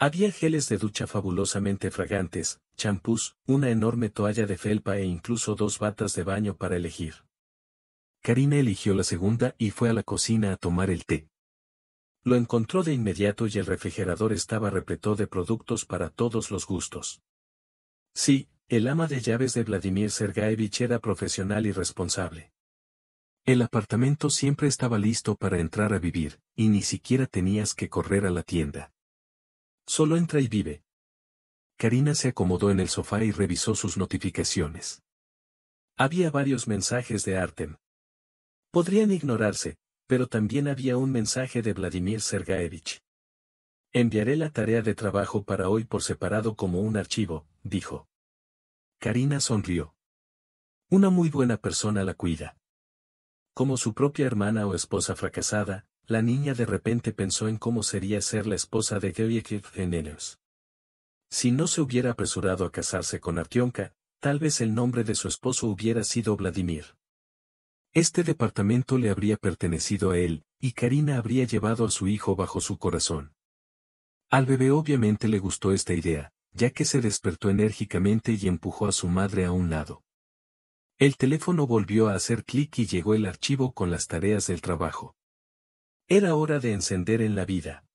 Había geles de ducha fabulosamente fragantes, champús, una enorme toalla de felpa e incluso dos batas de baño para elegir. Karina eligió la segunda y fue a la cocina a tomar el té. Lo encontró de inmediato y el refrigerador estaba repleto de productos para todos los gustos. Sí, el ama de llaves de Vladimir Sergaevich era profesional y responsable. El apartamento siempre estaba listo para entrar a vivir, y ni siquiera tenías que correr a la tienda. Solo entra y vive. Karina se acomodó en el sofá y revisó sus notificaciones. Había varios mensajes de Artem. Podrían ignorarse, pero también había un mensaje de Vladimir Sergaevich. Enviaré la tarea de trabajo para hoy por separado como un archivo, dijo. Karina sonrió. Una muy buena persona la cuida. Como su propia hermana o esposa fracasada, la niña de repente pensó en cómo sería ser la esposa de en Genelius. Si no se hubiera apresurado a casarse con Artyonka, tal vez el nombre de su esposo hubiera sido Vladimir. Este departamento le habría pertenecido a él, y Karina habría llevado a su hijo bajo su corazón. Al bebé obviamente le gustó esta idea, ya que se despertó enérgicamente y empujó a su madre a un lado. El teléfono volvió a hacer clic y llegó el archivo con las tareas del trabajo. Era hora de encender en la vida.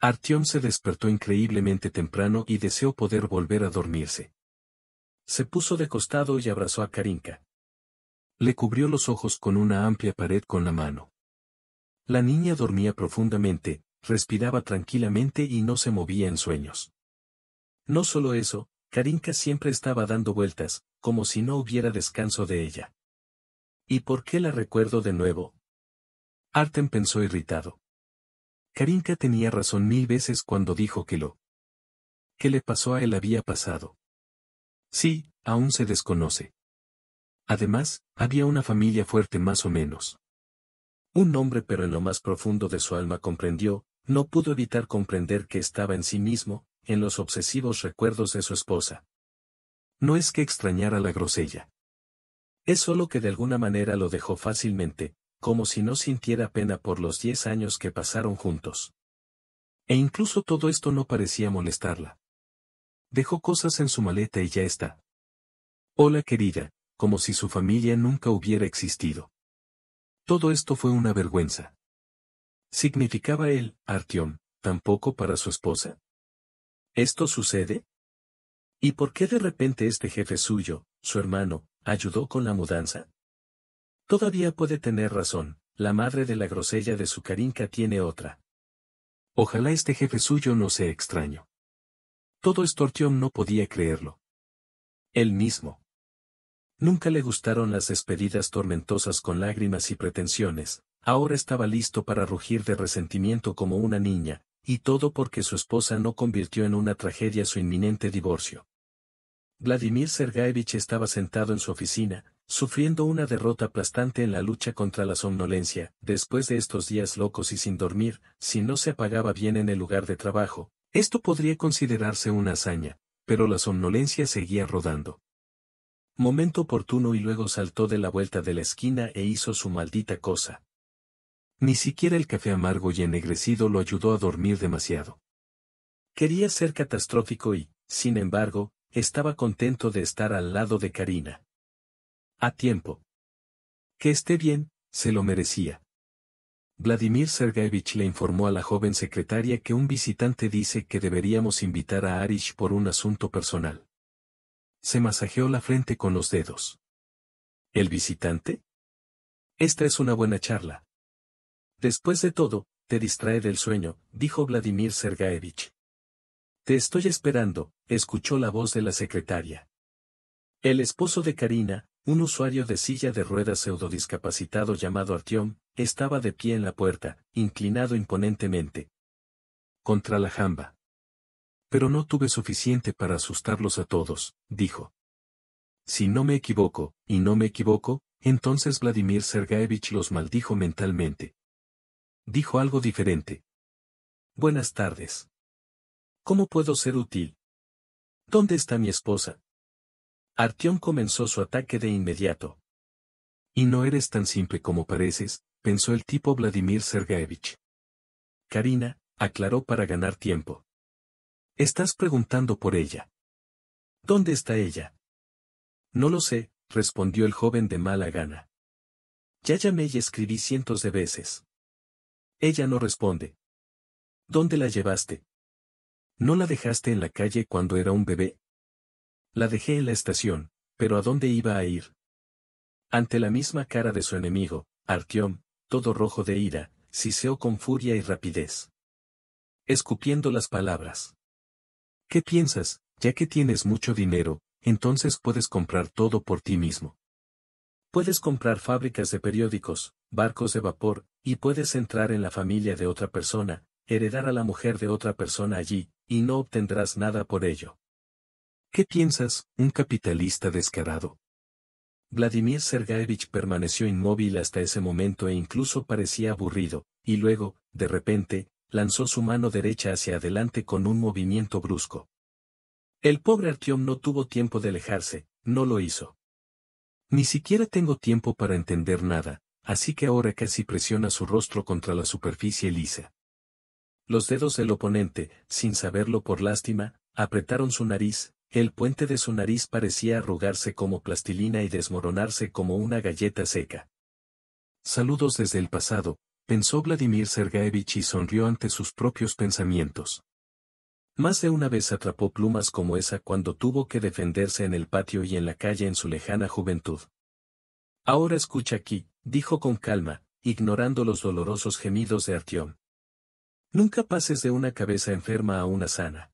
Artyom se despertó increíblemente temprano y deseó poder volver a dormirse. Se puso de costado y abrazó a Karinka. Le cubrió los ojos con una amplia pared con la mano. La niña dormía profundamente, respiraba tranquilamente y no se movía en sueños. No solo eso, Karinka siempre estaba dando vueltas, como si no hubiera descanso de ella. ¿Y por qué la recuerdo de nuevo? Artem pensó irritado. Karinka tenía razón mil veces cuando dijo que lo que le pasó a él había pasado. Sí, aún se desconoce. Además, había una familia fuerte más o menos. Un hombre pero en lo más profundo de su alma comprendió, no pudo evitar comprender que estaba en sí mismo, en los obsesivos recuerdos de su esposa. No es que extrañara la grosella. Es solo que de alguna manera lo dejó fácilmente, como si no sintiera pena por los diez años que pasaron juntos. E incluso todo esto no parecía molestarla. Dejó cosas en su maleta y ya está. Hola querida, como si su familia nunca hubiera existido. Todo esto fue una vergüenza. ¿Significaba él, Artión, tampoco para su esposa? ¿Esto sucede? ¿Y por qué de repente este jefe suyo, su hermano, ayudó con la mudanza? Todavía puede tener razón, la madre de la grosella de su carinca tiene otra. Ojalá este jefe suyo no sea extraño. Todo esto Artión no podía creerlo. Él mismo. Nunca le gustaron las despedidas tormentosas con lágrimas y pretensiones, ahora estaba listo para rugir de resentimiento como una niña, y todo porque su esposa no convirtió en una tragedia su inminente divorcio. Vladimir Sergaevich estaba sentado en su oficina, sufriendo una derrota aplastante en la lucha contra la somnolencia, después de estos días locos y sin dormir, si no se apagaba bien en el lugar de trabajo, esto podría considerarse una hazaña, pero la somnolencia seguía rodando. Momento oportuno y luego saltó de la vuelta de la esquina e hizo su maldita cosa. Ni siquiera el café amargo y ennegrecido lo ayudó a dormir demasiado. Quería ser catastrófico y, sin embargo, estaba contento de estar al lado de Karina. A tiempo. Que esté bien, se lo merecía. Vladimir sergeevich le informó a la joven secretaria que un visitante dice que deberíamos invitar a Arish por un asunto personal se masajeó la frente con los dedos. ¿El visitante? Esta es una buena charla. Después de todo, te distrae del sueño, dijo Vladimir Sergaevich. Te estoy esperando, escuchó la voz de la secretaria. El esposo de Karina, un usuario de silla de ruedas pseudodiscapacitado llamado Artyom, estaba de pie en la puerta, inclinado imponentemente. Contra la jamba pero no tuve suficiente para asustarlos a todos, dijo. Si no me equivoco, y no me equivoco, entonces Vladimir Sergaevich los maldijo mentalmente. Dijo algo diferente. Buenas tardes. ¿Cómo puedo ser útil? ¿Dónde está mi esposa? Artión comenzó su ataque de inmediato. Y no eres tan simple como pareces, pensó el tipo Vladimir Sergaevich. Karina, aclaró para ganar tiempo. Estás preguntando por ella. ¿Dónde está ella? No lo sé, respondió el joven de mala gana. Ya llamé y escribí cientos de veces. Ella no responde. ¿Dónde la llevaste? ¿No la dejaste en la calle cuando era un bebé? La dejé en la estación, pero ¿a dónde iba a ir? Ante la misma cara de su enemigo, Artiom, todo rojo de ira, siseó con furia y rapidez. Escupiendo las palabras. ¿Qué piensas? Ya que tienes mucho dinero, entonces puedes comprar todo por ti mismo. Puedes comprar fábricas de periódicos, barcos de vapor, y puedes entrar en la familia de otra persona, heredar a la mujer de otra persona allí, y no obtendrás nada por ello. ¿Qué piensas, un capitalista descarado? Vladimir Sergaevich permaneció inmóvil hasta ese momento e incluso parecía aburrido, y luego, de repente, lanzó su mano derecha hacia adelante con un movimiento brusco. El pobre Artiom no tuvo tiempo de alejarse, no lo hizo. Ni siquiera tengo tiempo para entender nada, así que ahora casi presiona su rostro contra la superficie lisa. Los dedos del oponente, sin saberlo por lástima, apretaron su nariz, el puente de su nariz parecía arrugarse como plastilina y desmoronarse como una galleta seca. Saludos desde el pasado, pensó Vladimir Sergaevich y sonrió ante sus propios pensamientos. Más de una vez atrapó plumas como esa cuando tuvo que defenderse en el patio y en la calle en su lejana juventud. Ahora escucha aquí, dijo con calma, ignorando los dolorosos gemidos de Artiom. Nunca pases de una cabeza enferma a una sana.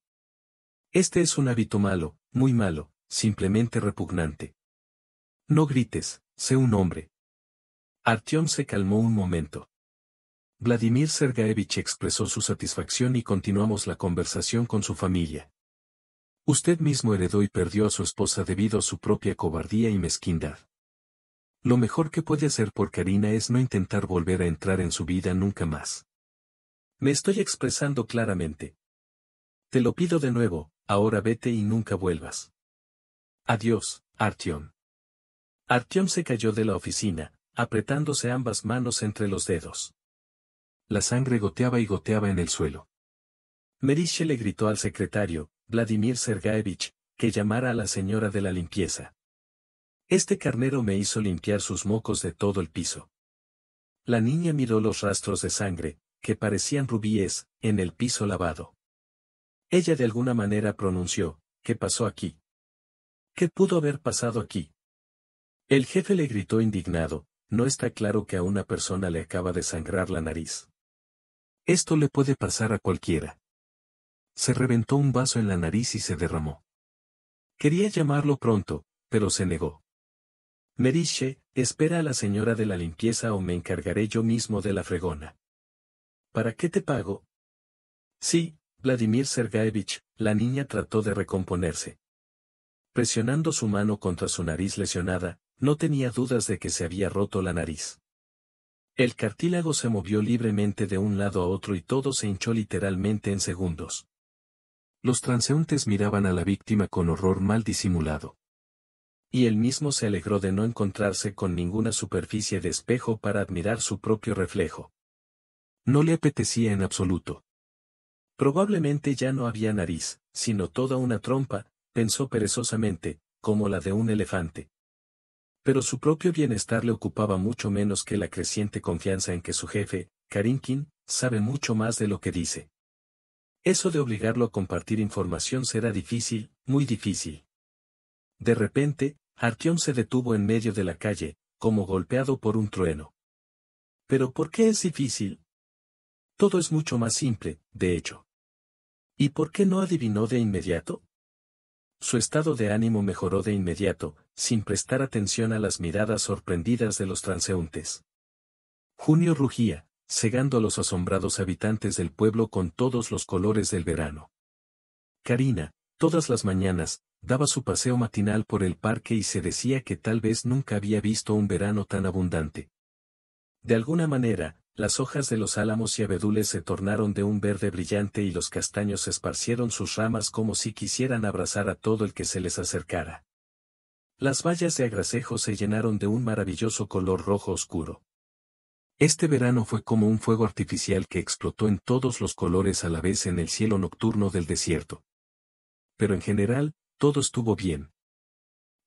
Este es un hábito malo, muy malo, simplemente repugnante. No grites, sé un hombre. Artión se calmó un momento. Vladimir Sergaevich expresó su satisfacción y continuamos la conversación con su familia. Usted mismo heredó y perdió a su esposa debido a su propia cobardía y mezquindad. Lo mejor que puede hacer por Karina es no intentar volver a entrar en su vida nunca más. Me estoy expresando claramente. Te lo pido de nuevo, ahora vete y nunca vuelvas. Adiós, Artyom. Artyom se cayó de la oficina, apretándose ambas manos entre los dedos la sangre goteaba y goteaba en el suelo. Merishe le gritó al secretario, Vladimir Sergaevich, que llamara a la señora de la limpieza. Este carnero me hizo limpiar sus mocos de todo el piso. La niña miró los rastros de sangre, que parecían rubíes, en el piso lavado. Ella de alguna manera pronunció, ¿qué pasó aquí? ¿Qué pudo haber pasado aquí? El jefe le gritó indignado, no está claro que a una persona le acaba de sangrar la nariz. Esto le puede pasar a cualquiera. Se reventó un vaso en la nariz y se derramó. Quería llamarlo pronto, pero se negó. Meriche, espera a la señora de la limpieza o me encargaré yo mismo de la fregona. ¿Para qué te pago? Sí, Vladimir Sergaevich, la niña trató de recomponerse. Presionando su mano contra su nariz lesionada, no tenía dudas de que se había roto la nariz. El cartílago se movió libremente de un lado a otro y todo se hinchó literalmente en segundos. Los transeúntes miraban a la víctima con horror mal disimulado. Y él mismo se alegró de no encontrarse con ninguna superficie de espejo para admirar su propio reflejo. No le apetecía en absoluto. Probablemente ya no había nariz, sino toda una trompa, pensó perezosamente, como la de un elefante, pero su propio bienestar le ocupaba mucho menos que la creciente confianza en que su jefe, Karinkin, sabe mucho más de lo que dice. Eso de obligarlo a compartir información será difícil, muy difícil. De repente, Artyom se detuvo en medio de la calle, como golpeado por un trueno. ¿Pero por qué es difícil? Todo es mucho más simple, de hecho. ¿Y por qué no adivinó de inmediato? Su estado de ánimo mejoró de inmediato, sin prestar atención a las miradas sorprendidas de los transeúntes. Junio rugía, cegando a los asombrados habitantes del pueblo con todos los colores del verano. Karina, todas las mañanas, daba su paseo matinal por el parque y se decía que tal vez nunca había visto un verano tan abundante. De alguna manera, las hojas de los álamos y abedules se tornaron de un verde brillante y los castaños esparcieron sus ramas como si quisieran abrazar a todo el que se les acercara. Las vallas de agracejo se llenaron de un maravilloso color rojo oscuro. Este verano fue como un fuego artificial que explotó en todos los colores a la vez en el cielo nocturno del desierto. Pero en general, todo estuvo bien.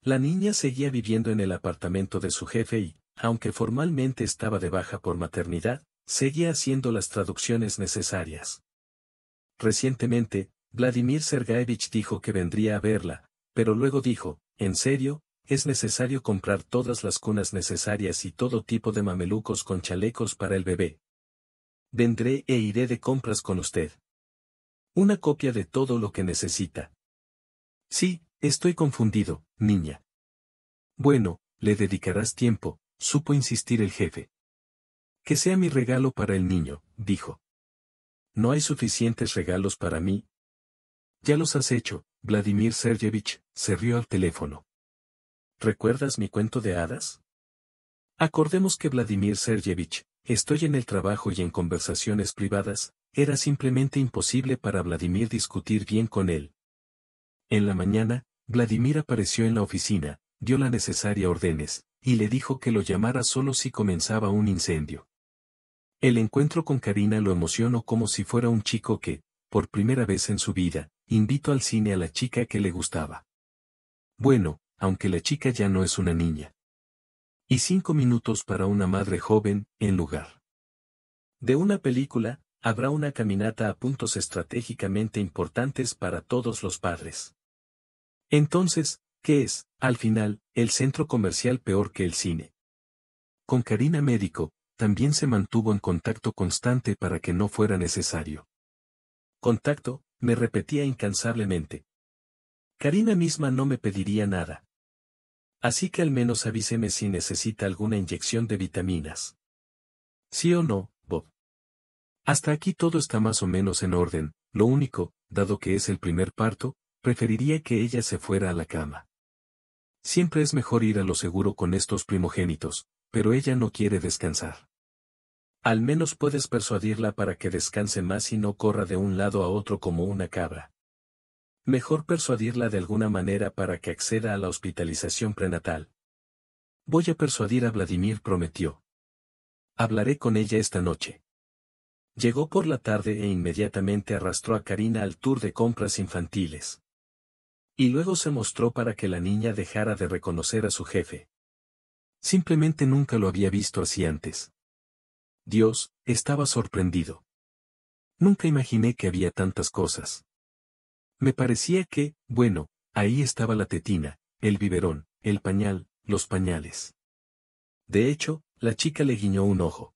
La niña seguía viviendo en el apartamento de su jefe y, aunque formalmente estaba de baja por maternidad, seguía haciendo las traducciones necesarias. Recientemente, Vladimir Sergaevich dijo que vendría a verla, pero luego dijo, en serio, es necesario comprar todas las cunas necesarias y todo tipo de mamelucos con chalecos para el bebé. Vendré e iré de compras con usted. Una copia de todo lo que necesita. Sí, estoy confundido, niña. Bueno, le dedicarás tiempo, supo insistir el jefe. Que sea mi regalo para el niño, dijo. No hay suficientes regalos para mí. Ya los has hecho, Vladimir Sergevich, se rió al teléfono. ¿Recuerdas mi cuento de hadas? Acordemos que Vladimir Sergevich, estoy en el trabajo y en conversaciones privadas, era simplemente imposible para Vladimir discutir bien con él. En la mañana, Vladimir apareció en la oficina, dio la necesaria órdenes, y le dijo que lo llamara solo si comenzaba un incendio. El encuentro con Karina lo emocionó como si fuera un chico que, por primera vez en su vida, invitó al cine a la chica que le gustaba. Bueno, aunque la chica ya no es una niña. Y cinco minutos para una madre joven, en lugar. De una película, habrá una caminata a puntos estratégicamente importantes para todos los padres. Entonces, que es, al final, el centro comercial peor que el cine. Con Karina Médico, también se mantuvo en contacto constante para que no fuera necesario. Contacto, me repetía incansablemente. Karina misma no me pediría nada. Así que al menos avíseme si necesita alguna inyección de vitaminas. ¿Sí o no, Bob? Hasta aquí todo está más o menos en orden, lo único, dado que es el primer parto, preferiría que ella se fuera a la cama. Siempre es mejor ir a lo seguro con estos primogénitos, pero ella no quiere descansar. Al menos puedes persuadirla para que descanse más y no corra de un lado a otro como una cabra. Mejor persuadirla de alguna manera para que acceda a la hospitalización prenatal. Voy a persuadir a Vladimir, prometió. Hablaré con ella esta noche. Llegó por la tarde e inmediatamente arrastró a Karina al tour de compras infantiles. Y luego se mostró para que la niña dejara de reconocer a su jefe. Simplemente nunca lo había visto así antes. Dios, estaba sorprendido. Nunca imaginé que había tantas cosas. Me parecía que, bueno, ahí estaba la tetina, el biberón, el pañal, los pañales. De hecho, la chica le guiñó un ojo.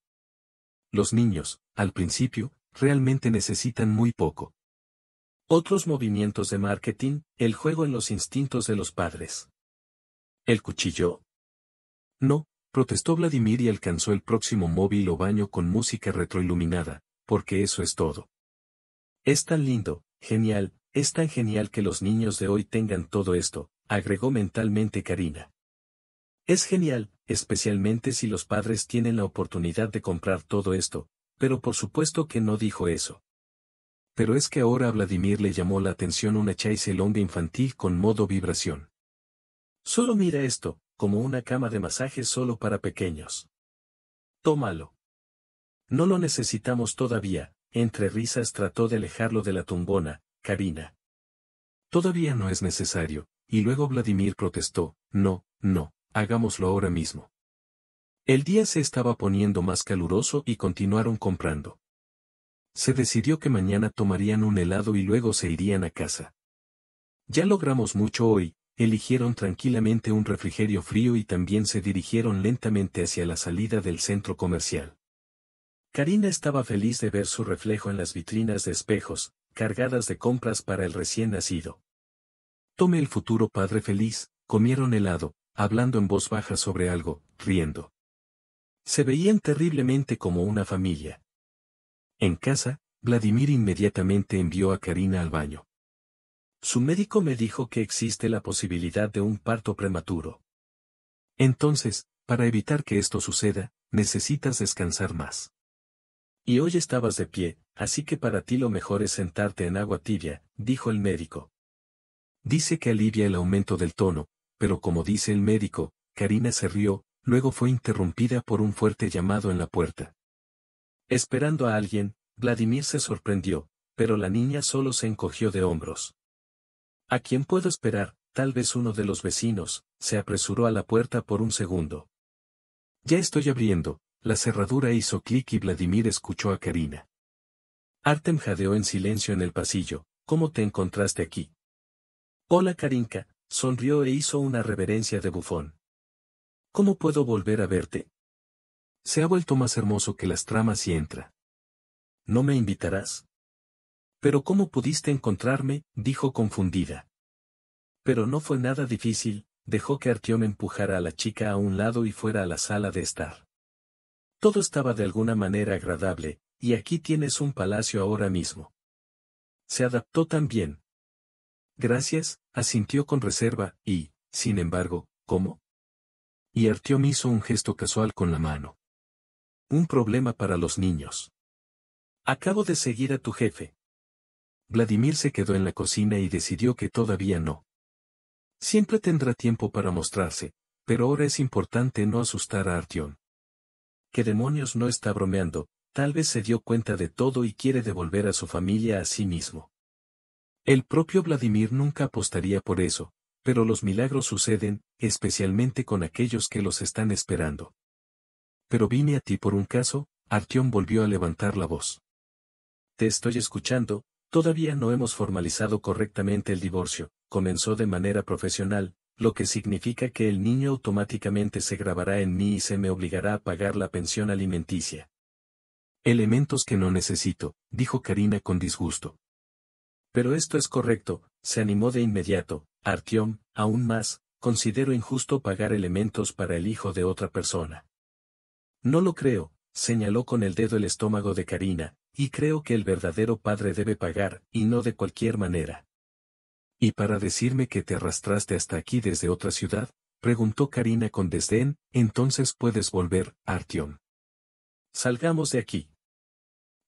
Los niños, al principio, realmente necesitan muy poco, otros movimientos de marketing, el juego en los instintos de los padres. El cuchillo. No, protestó Vladimir y alcanzó el próximo móvil o baño con música retroiluminada, porque eso es todo. Es tan lindo, genial, es tan genial que los niños de hoy tengan todo esto, agregó mentalmente Karina. Es genial, especialmente si los padres tienen la oportunidad de comprar todo esto, pero por supuesto que no dijo eso pero es que ahora a Vladimir le llamó la atención una chaise longue infantil con modo vibración. Solo mira esto, como una cama de masaje solo para pequeños. Tómalo. No lo necesitamos todavía, entre risas trató de alejarlo de la tumbona, cabina. Todavía no es necesario, y luego Vladimir protestó, no, no, hagámoslo ahora mismo. El día se estaba poniendo más caluroso y continuaron comprando. Se decidió que mañana tomarían un helado y luego se irían a casa. Ya logramos mucho hoy, eligieron tranquilamente un refrigerio frío y también se dirigieron lentamente hacia la salida del centro comercial. Karina estaba feliz de ver su reflejo en las vitrinas de espejos, cargadas de compras para el recién nacido. Tome el futuro padre feliz, comieron helado, hablando en voz baja sobre algo, riendo. Se veían terriblemente como una familia. En casa, Vladimir inmediatamente envió a Karina al baño. Su médico me dijo que existe la posibilidad de un parto prematuro. Entonces, para evitar que esto suceda, necesitas descansar más. Y hoy estabas de pie, así que para ti lo mejor es sentarte en agua tibia, dijo el médico. Dice que alivia el aumento del tono, pero como dice el médico, Karina se rió, luego fue interrumpida por un fuerte llamado en la puerta. Esperando a alguien, Vladimir se sorprendió, pero la niña solo se encogió de hombros. ¿A quién puedo esperar? Tal vez uno de los vecinos, se apresuró a la puerta por un segundo. Ya estoy abriendo, la cerradura hizo clic y Vladimir escuchó a Karina. Artem jadeó en silencio en el pasillo, ¿cómo te encontraste aquí? Hola Karinka, sonrió e hizo una reverencia de bufón. ¿Cómo puedo volver a verte? Se ha vuelto más hermoso que las tramas y entra. ¿No me invitarás? Pero ¿cómo pudiste encontrarme? dijo confundida. Pero no fue nada difícil, dejó que Artión empujara a la chica a un lado y fuera a la sala de estar. Todo estaba de alguna manera agradable, y aquí tienes un palacio ahora mismo. Se adaptó tan bien. Gracias, asintió con reserva, y, sin embargo, ¿cómo? Y Artión hizo un gesto casual con la mano. Un problema para los niños. Acabo de seguir a tu jefe. Vladimir se quedó en la cocina y decidió que todavía no. Siempre tendrá tiempo para mostrarse, pero ahora es importante no asustar a Artión. Que demonios no está bromeando, tal vez se dio cuenta de todo y quiere devolver a su familia a sí mismo. El propio Vladimir nunca apostaría por eso, pero los milagros suceden, especialmente con aquellos que los están esperando pero vine a ti por un caso, Artión volvió a levantar la voz. Te estoy escuchando, todavía no hemos formalizado correctamente el divorcio, comenzó de manera profesional, lo que significa que el niño automáticamente se grabará en mí y se me obligará a pagar la pensión alimenticia. Elementos que no necesito, dijo Karina con disgusto. Pero esto es correcto, se animó de inmediato, Artión, aún más, considero injusto pagar elementos para el hijo de otra persona. No lo creo, señaló con el dedo el estómago de Karina, y creo que el verdadero padre debe pagar, y no de cualquier manera. ¿Y para decirme que te arrastraste hasta aquí desde otra ciudad? preguntó Karina con desdén, entonces puedes volver, Artyom. Salgamos de aquí.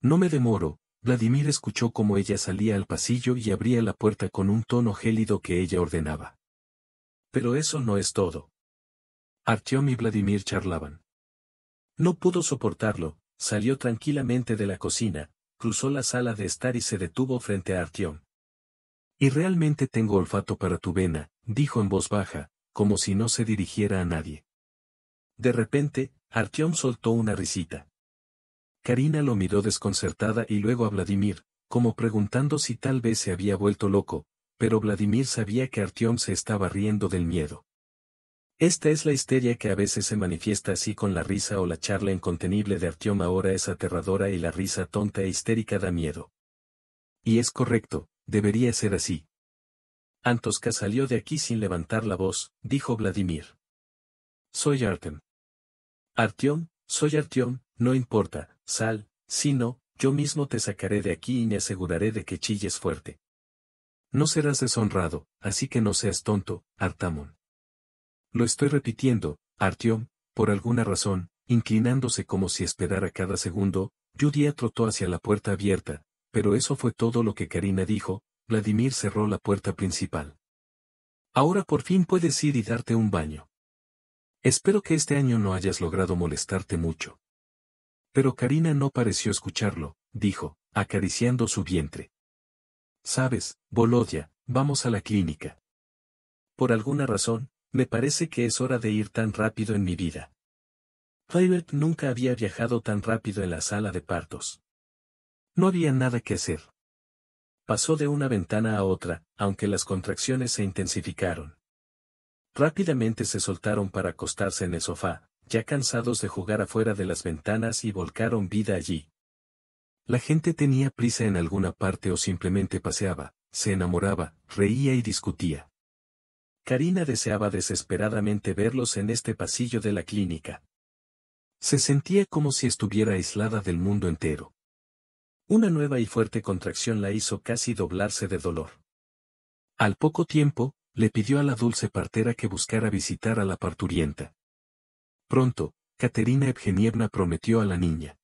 No me demoro, Vladimir escuchó cómo ella salía al pasillo y abría la puerta con un tono gélido que ella ordenaba. Pero eso no es todo. Artyom y Vladimir charlaban. No pudo soportarlo, salió tranquilamente de la cocina, cruzó la sala de estar y se detuvo frente a Artión. Y realmente tengo olfato para tu vena, dijo en voz baja, como si no se dirigiera a nadie. De repente, Artión soltó una risita. Karina lo miró desconcertada y luego a Vladimir, como preguntando si tal vez se había vuelto loco, pero Vladimir sabía que Artión se estaba riendo del miedo. Esta es la histeria que a veces se manifiesta así con la risa o la charla incontenible de Artiom ahora es aterradora y la risa tonta e histérica da miedo. Y es correcto, debería ser así. Antoska salió de aquí sin levantar la voz, dijo Vladimir. Soy Artem. Artiom, soy Artiom, no importa, sal, si no, yo mismo te sacaré de aquí y me aseguraré de que chilles fuerte. No serás deshonrado, así que no seas tonto, Artamon. Lo estoy repitiendo, Artyom, por alguna razón, inclinándose como si esperara cada segundo, Judía trotó hacia la puerta abierta, pero eso fue todo lo que Karina dijo, Vladimir cerró la puerta principal. Ahora por fin puedes ir y darte un baño. Espero que este año no hayas logrado molestarte mucho. Pero Karina no pareció escucharlo, dijo, acariciando su vientre. Sabes, bolodia vamos a la clínica. Por alguna razón, me parece que es hora de ir tan rápido en mi vida. Violet nunca había viajado tan rápido en la sala de partos. No había nada que hacer. Pasó de una ventana a otra, aunque las contracciones se intensificaron. Rápidamente se soltaron para acostarse en el sofá, ya cansados de jugar afuera de las ventanas y volcaron vida allí. La gente tenía prisa en alguna parte o simplemente paseaba, se enamoraba, reía y discutía. Karina deseaba desesperadamente verlos en este pasillo de la clínica. Se sentía como si estuviera aislada del mundo entero. Una nueva y fuerte contracción la hizo casi doblarse de dolor. Al poco tiempo, le pidió a la dulce partera que buscara visitar a la parturienta. Pronto, Caterina Evgenievna prometió a la niña.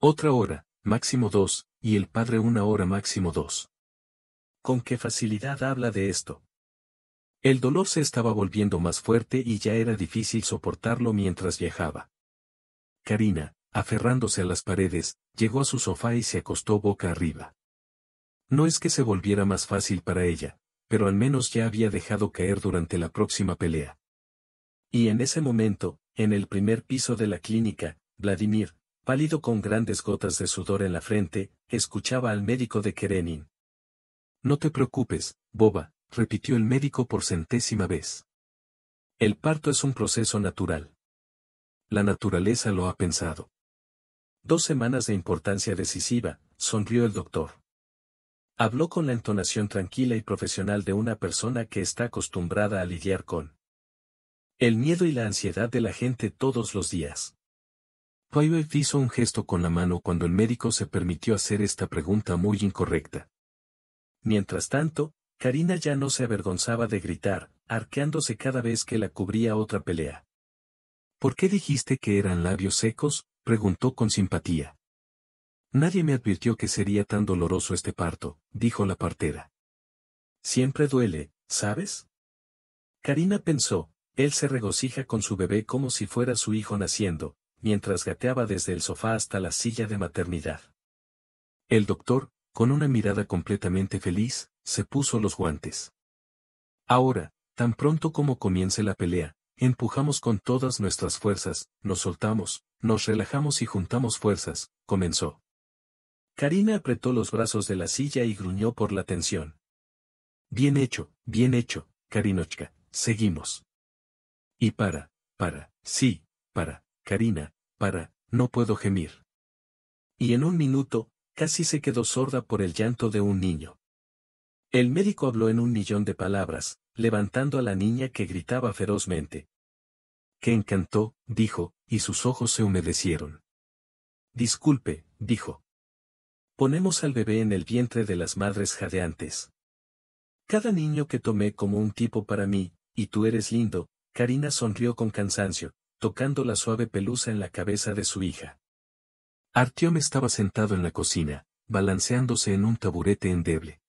Otra hora, máximo dos, y el padre una hora máximo dos. Con qué facilidad habla de esto. El dolor se estaba volviendo más fuerte y ya era difícil soportarlo mientras viajaba. Karina, aferrándose a las paredes, llegó a su sofá y se acostó boca arriba. No es que se volviera más fácil para ella, pero al menos ya había dejado caer durante la próxima pelea. Y en ese momento, en el primer piso de la clínica, Vladimir, pálido con grandes gotas de sudor en la frente, escuchaba al médico de Kerenin. No te preocupes, boba, repitió el médico por centésima vez. El parto es un proceso natural. La naturaleza lo ha pensado. Dos semanas de importancia decisiva, sonrió el doctor. Habló con la entonación tranquila y profesional de una persona que está acostumbrada a lidiar con el miedo y la ansiedad de la gente todos los días. Poirot hizo un gesto con la mano cuando el médico se permitió hacer esta pregunta muy incorrecta. Mientras tanto, Karina ya no se avergonzaba de gritar, arqueándose cada vez que la cubría otra pelea. ¿Por qué dijiste que eran labios secos? preguntó con simpatía. Nadie me advirtió que sería tan doloroso este parto, dijo la partera. Siempre duele, ¿sabes? Karina pensó, él se regocija con su bebé como si fuera su hijo naciendo, mientras gateaba desde el sofá hasta la silla de maternidad. El doctor, con una mirada completamente feliz, se puso los guantes. Ahora, tan pronto como comience la pelea, empujamos con todas nuestras fuerzas, nos soltamos, nos relajamos y juntamos fuerzas, comenzó. Karina apretó los brazos de la silla y gruñó por la tensión. Bien hecho, bien hecho, Karinochka, seguimos. Y para, para, sí, para, Karina, para, no puedo gemir. Y en un minuto, casi se quedó sorda por el llanto de un niño. El médico habló en un millón de palabras, levantando a la niña que gritaba ferozmente. Qué encantó, dijo, y sus ojos se humedecieron. Disculpe, dijo. Ponemos al bebé en el vientre de las madres jadeantes. Cada niño que tomé como un tipo para mí, y tú eres lindo, Karina sonrió con cansancio, tocando la suave pelusa en la cabeza de su hija. Artiom estaba sentado en la cocina, balanceándose en un taburete endeble.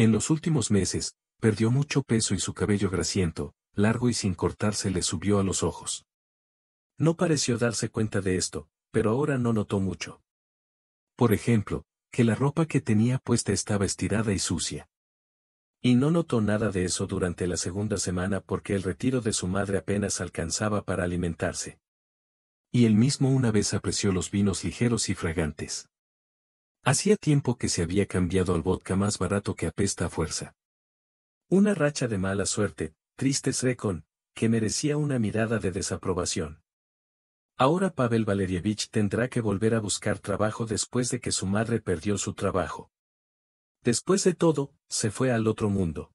En los últimos meses, perdió mucho peso y su cabello grasiento, largo y sin cortarse le subió a los ojos. No pareció darse cuenta de esto, pero ahora no notó mucho. Por ejemplo, que la ropa que tenía puesta estaba estirada y sucia. Y no notó nada de eso durante la segunda semana porque el retiro de su madre apenas alcanzaba para alimentarse. Y él mismo una vez apreció los vinos ligeros y fragantes. Hacía tiempo que se había cambiado al vodka más barato que apesta a fuerza. Una racha de mala suerte, tristes recon, que merecía una mirada de desaprobación. Ahora Pavel Valerievich tendrá que volver a buscar trabajo después de que su madre perdió su trabajo. Después de todo, se fue al otro mundo.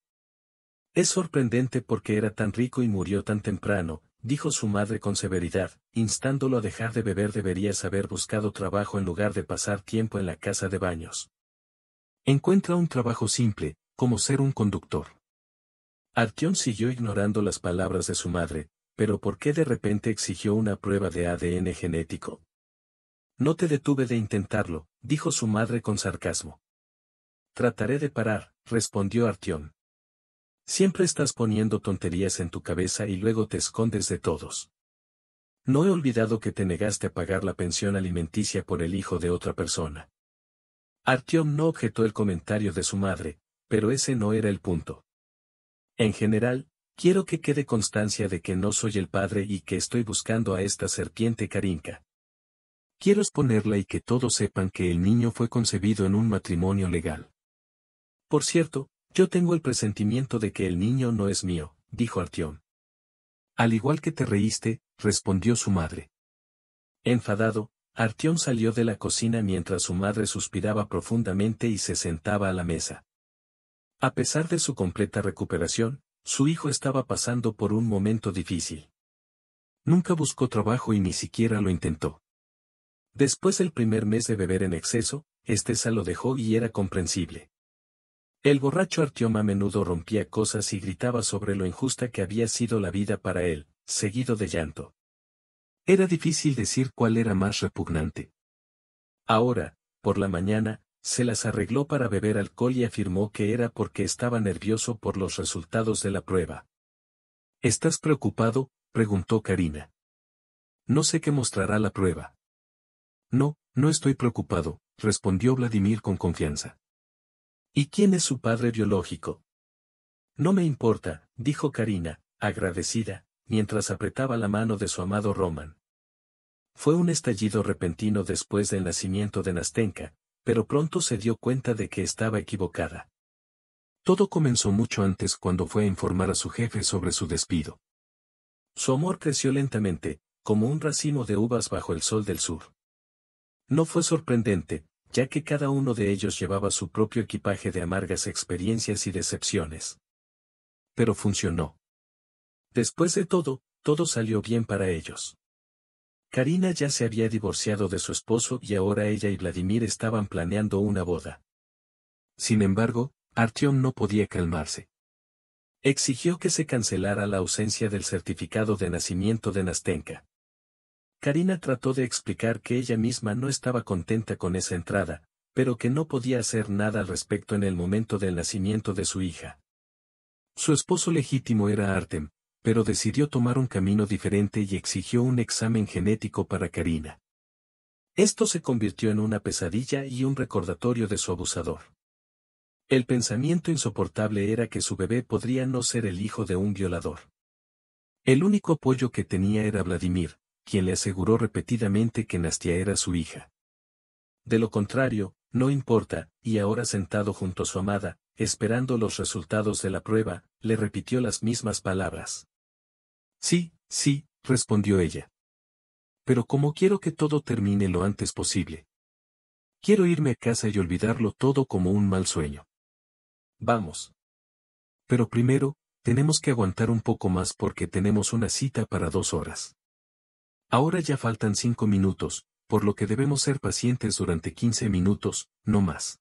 Es sorprendente porque era tan rico y murió tan temprano, dijo su madre con severidad, instándolo a dejar de beber deberías haber buscado trabajo en lugar de pasar tiempo en la casa de baños. Encuentra un trabajo simple, como ser un conductor. Artión siguió ignorando las palabras de su madre, pero ¿por qué de repente exigió una prueba de ADN genético? No te detuve de intentarlo, dijo su madre con sarcasmo. Trataré de parar, respondió Artión Siempre estás poniendo tonterías en tu cabeza y luego te escondes de todos. No he olvidado que te negaste a pagar la pensión alimenticia por el hijo de otra persona. Artiom no objetó el comentario de su madre, pero ese no era el punto. En general, quiero que quede constancia de que no soy el padre y que estoy buscando a esta serpiente carinca. Quiero exponerla y que todos sepan que el niño fue concebido en un matrimonio legal. Por cierto, yo tengo el presentimiento de que el niño no es mío, dijo Artión. Al igual que te reíste, respondió su madre. Enfadado, Artión salió de la cocina mientras su madre suspiraba profundamente y se sentaba a la mesa. A pesar de su completa recuperación, su hijo estaba pasando por un momento difícil. Nunca buscó trabajo y ni siquiera lo intentó. Después del primer mes de beber en exceso, Estesa lo dejó y era comprensible. El borracho Artiom a menudo rompía cosas y gritaba sobre lo injusta que había sido la vida para él, seguido de llanto. Era difícil decir cuál era más repugnante. Ahora, por la mañana, se las arregló para beber alcohol y afirmó que era porque estaba nervioso por los resultados de la prueba. ¿Estás preocupado? preguntó Karina. No sé qué mostrará la prueba. No, no estoy preocupado, respondió Vladimir con confianza. ¿Y quién es su padre biológico? No me importa, dijo Karina, agradecida, mientras apretaba la mano de su amado Roman. Fue un estallido repentino después del nacimiento de Nastenka, pero pronto se dio cuenta de que estaba equivocada. Todo comenzó mucho antes cuando fue a informar a su jefe sobre su despido. Su amor creció lentamente, como un racimo de uvas bajo el sol del sur. No fue sorprendente, ya que cada uno de ellos llevaba su propio equipaje de amargas experiencias y decepciones. Pero funcionó. Después de todo, todo salió bien para ellos. Karina ya se había divorciado de su esposo y ahora ella y Vladimir estaban planeando una boda. Sin embargo, Artión no podía calmarse. Exigió que se cancelara la ausencia del certificado de nacimiento de Nastenka. Karina trató de explicar que ella misma no estaba contenta con esa entrada, pero que no podía hacer nada al respecto en el momento del nacimiento de su hija. Su esposo legítimo era Artem, pero decidió tomar un camino diferente y exigió un examen genético para Karina. Esto se convirtió en una pesadilla y un recordatorio de su abusador. El pensamiento insoportable era que su bebé podría no ser el hijo de un violador. El único apoyo que tenía era Vladimir, quien le aseguró repetidamente que Nastia era su hija. De lo contrario, no importa, y ahora sentado junto a su amada, esperando los resultados de la prueba, le repitió las mismas palabras. Sí, sí, respondió ella. Pero como quiero que todo termine lo antes posible. Quiero irme a casa y olvidarlo todo como un mal sueño. Vamos. Pero primero, tenemos que aguantar un poco más porque tenemos una cita para dos horas. Ahora ya faltan cinco minutos, por lo que debemos ser pacientes durante quince minutos, no más.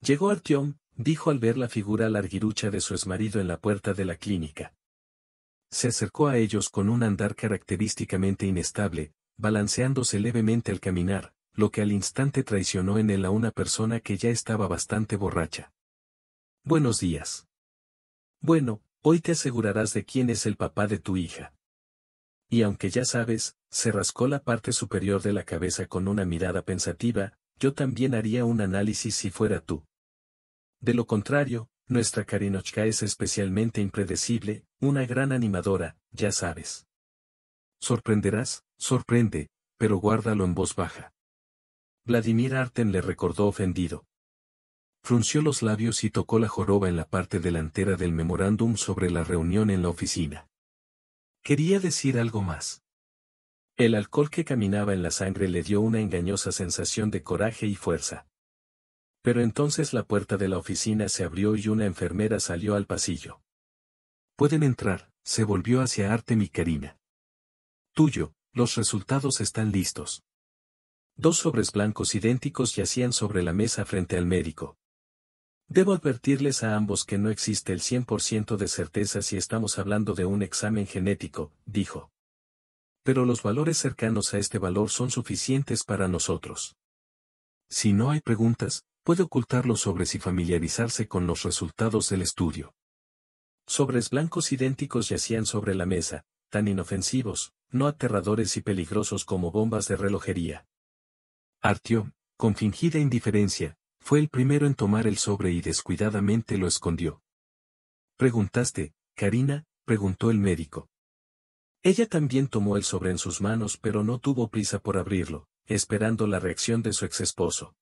Llegó Artyom, dijo al ver la figura larguirucha de su exmarido en la puerta de la clínica. Se acercó a ellos con un andar característicamente inestable, balanceándose levemente al caminar, lo que al instante traicionó en él a una persona que ya estaba bastante borracha. Buenos días. Bueno, hoy te asegurarás de quién es el papá de tu hija y aunque ya sabes, se rascó la parte superior de la cabeza con una mirada pensativa, yo también haría un análisis si fuera tú. De lo contrario, nuestra Karinochka es especialmente impredecible, una gran animadora, ya sabes. Sorprenderás, sorprende, pero guárdalo en voz baja. Vladimir Arten le recordó ofendido. Frunció los labios y tocó la joroba en la parte delantera del memorándum sobre la reunión en la oficina. Quería decir algo más. El alcohol que caminaba en la sangre le dio una engañosa sensación de coraje y fuerza. Pero entonces la puerta de la oficina se abrió y una enfermera salió al pasillo. Pueden entrar, se volvió hacia Artem y Karina. Tuyo, los resultados están listos. Dos sobres blancos idénticos yacían sobre la mesa frente al médico. Debo advertirles a ambos que no existe el 100% de certeza si estamos hablando de un examen genético, dijo. Pero los valores cercanos a este valor son suficientes para nosotros. Si no hay preguntas, puede ocultarlo sobre si familiarizarse con los resultados del estudio. Sobres blancos idénticos yacían sobre la mesa, tan inofensivos, no aterradores y peligrosos como bombas de relojería. Artió, con fingida indiferencia, fue el primero en tomar el sobre y descuidadamente lo escondió. Preguntaste, Karina, preguntó el médico. Ella también tomó el sobre en sus manos pero no tuvo prisa por abrirlo, esperando la reacción de su exesposo.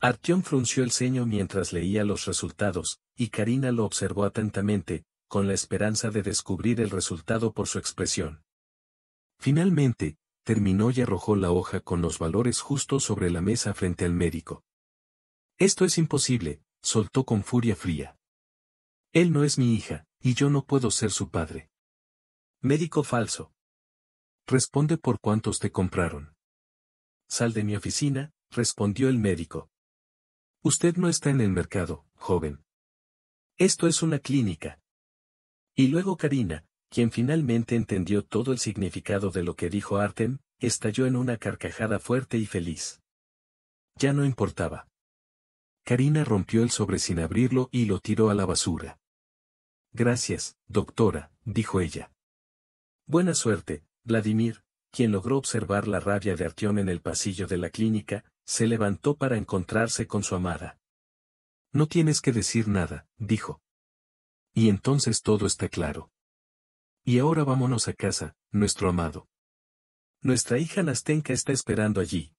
Artión frunció el ceño mientras leía los resultados, y Karina lo observó atentamente, con la esperanza de descubrir el resultado por su expresión. Finalmente, terminó y arrojó la hoja con los valores justo sobre la mesa frente al médico. Esto es imposible, soltó con furia fría. Él no es mi hija, y yo no puedo ser su padre. Médico falso. Responde por cuántos te compraron. Sal de mi oficina, respondió el médico. Usted no está en el mercado, joven. Esto es una clínica. Y luego Karina, quien finalmente entendió todo el significado de lo que dijo Artem, estalló en una carcajada fuerte y feliz. Ya no importaba. Karina rompió el sobre sin abrirlo y lo tiró a la basura. Gracias, doctora, dijo ella. Buena suerte, Vladimir, quien logró observar la rabia de Artión en el pasillo de la clínica, se levantó para encontrarse con su amada. No tienes que decir nada, dijo. Y entonces todo está claro. Y ahora vámonos a casa, nuestro amado. Nuestra hija Nastenka está esperando allí,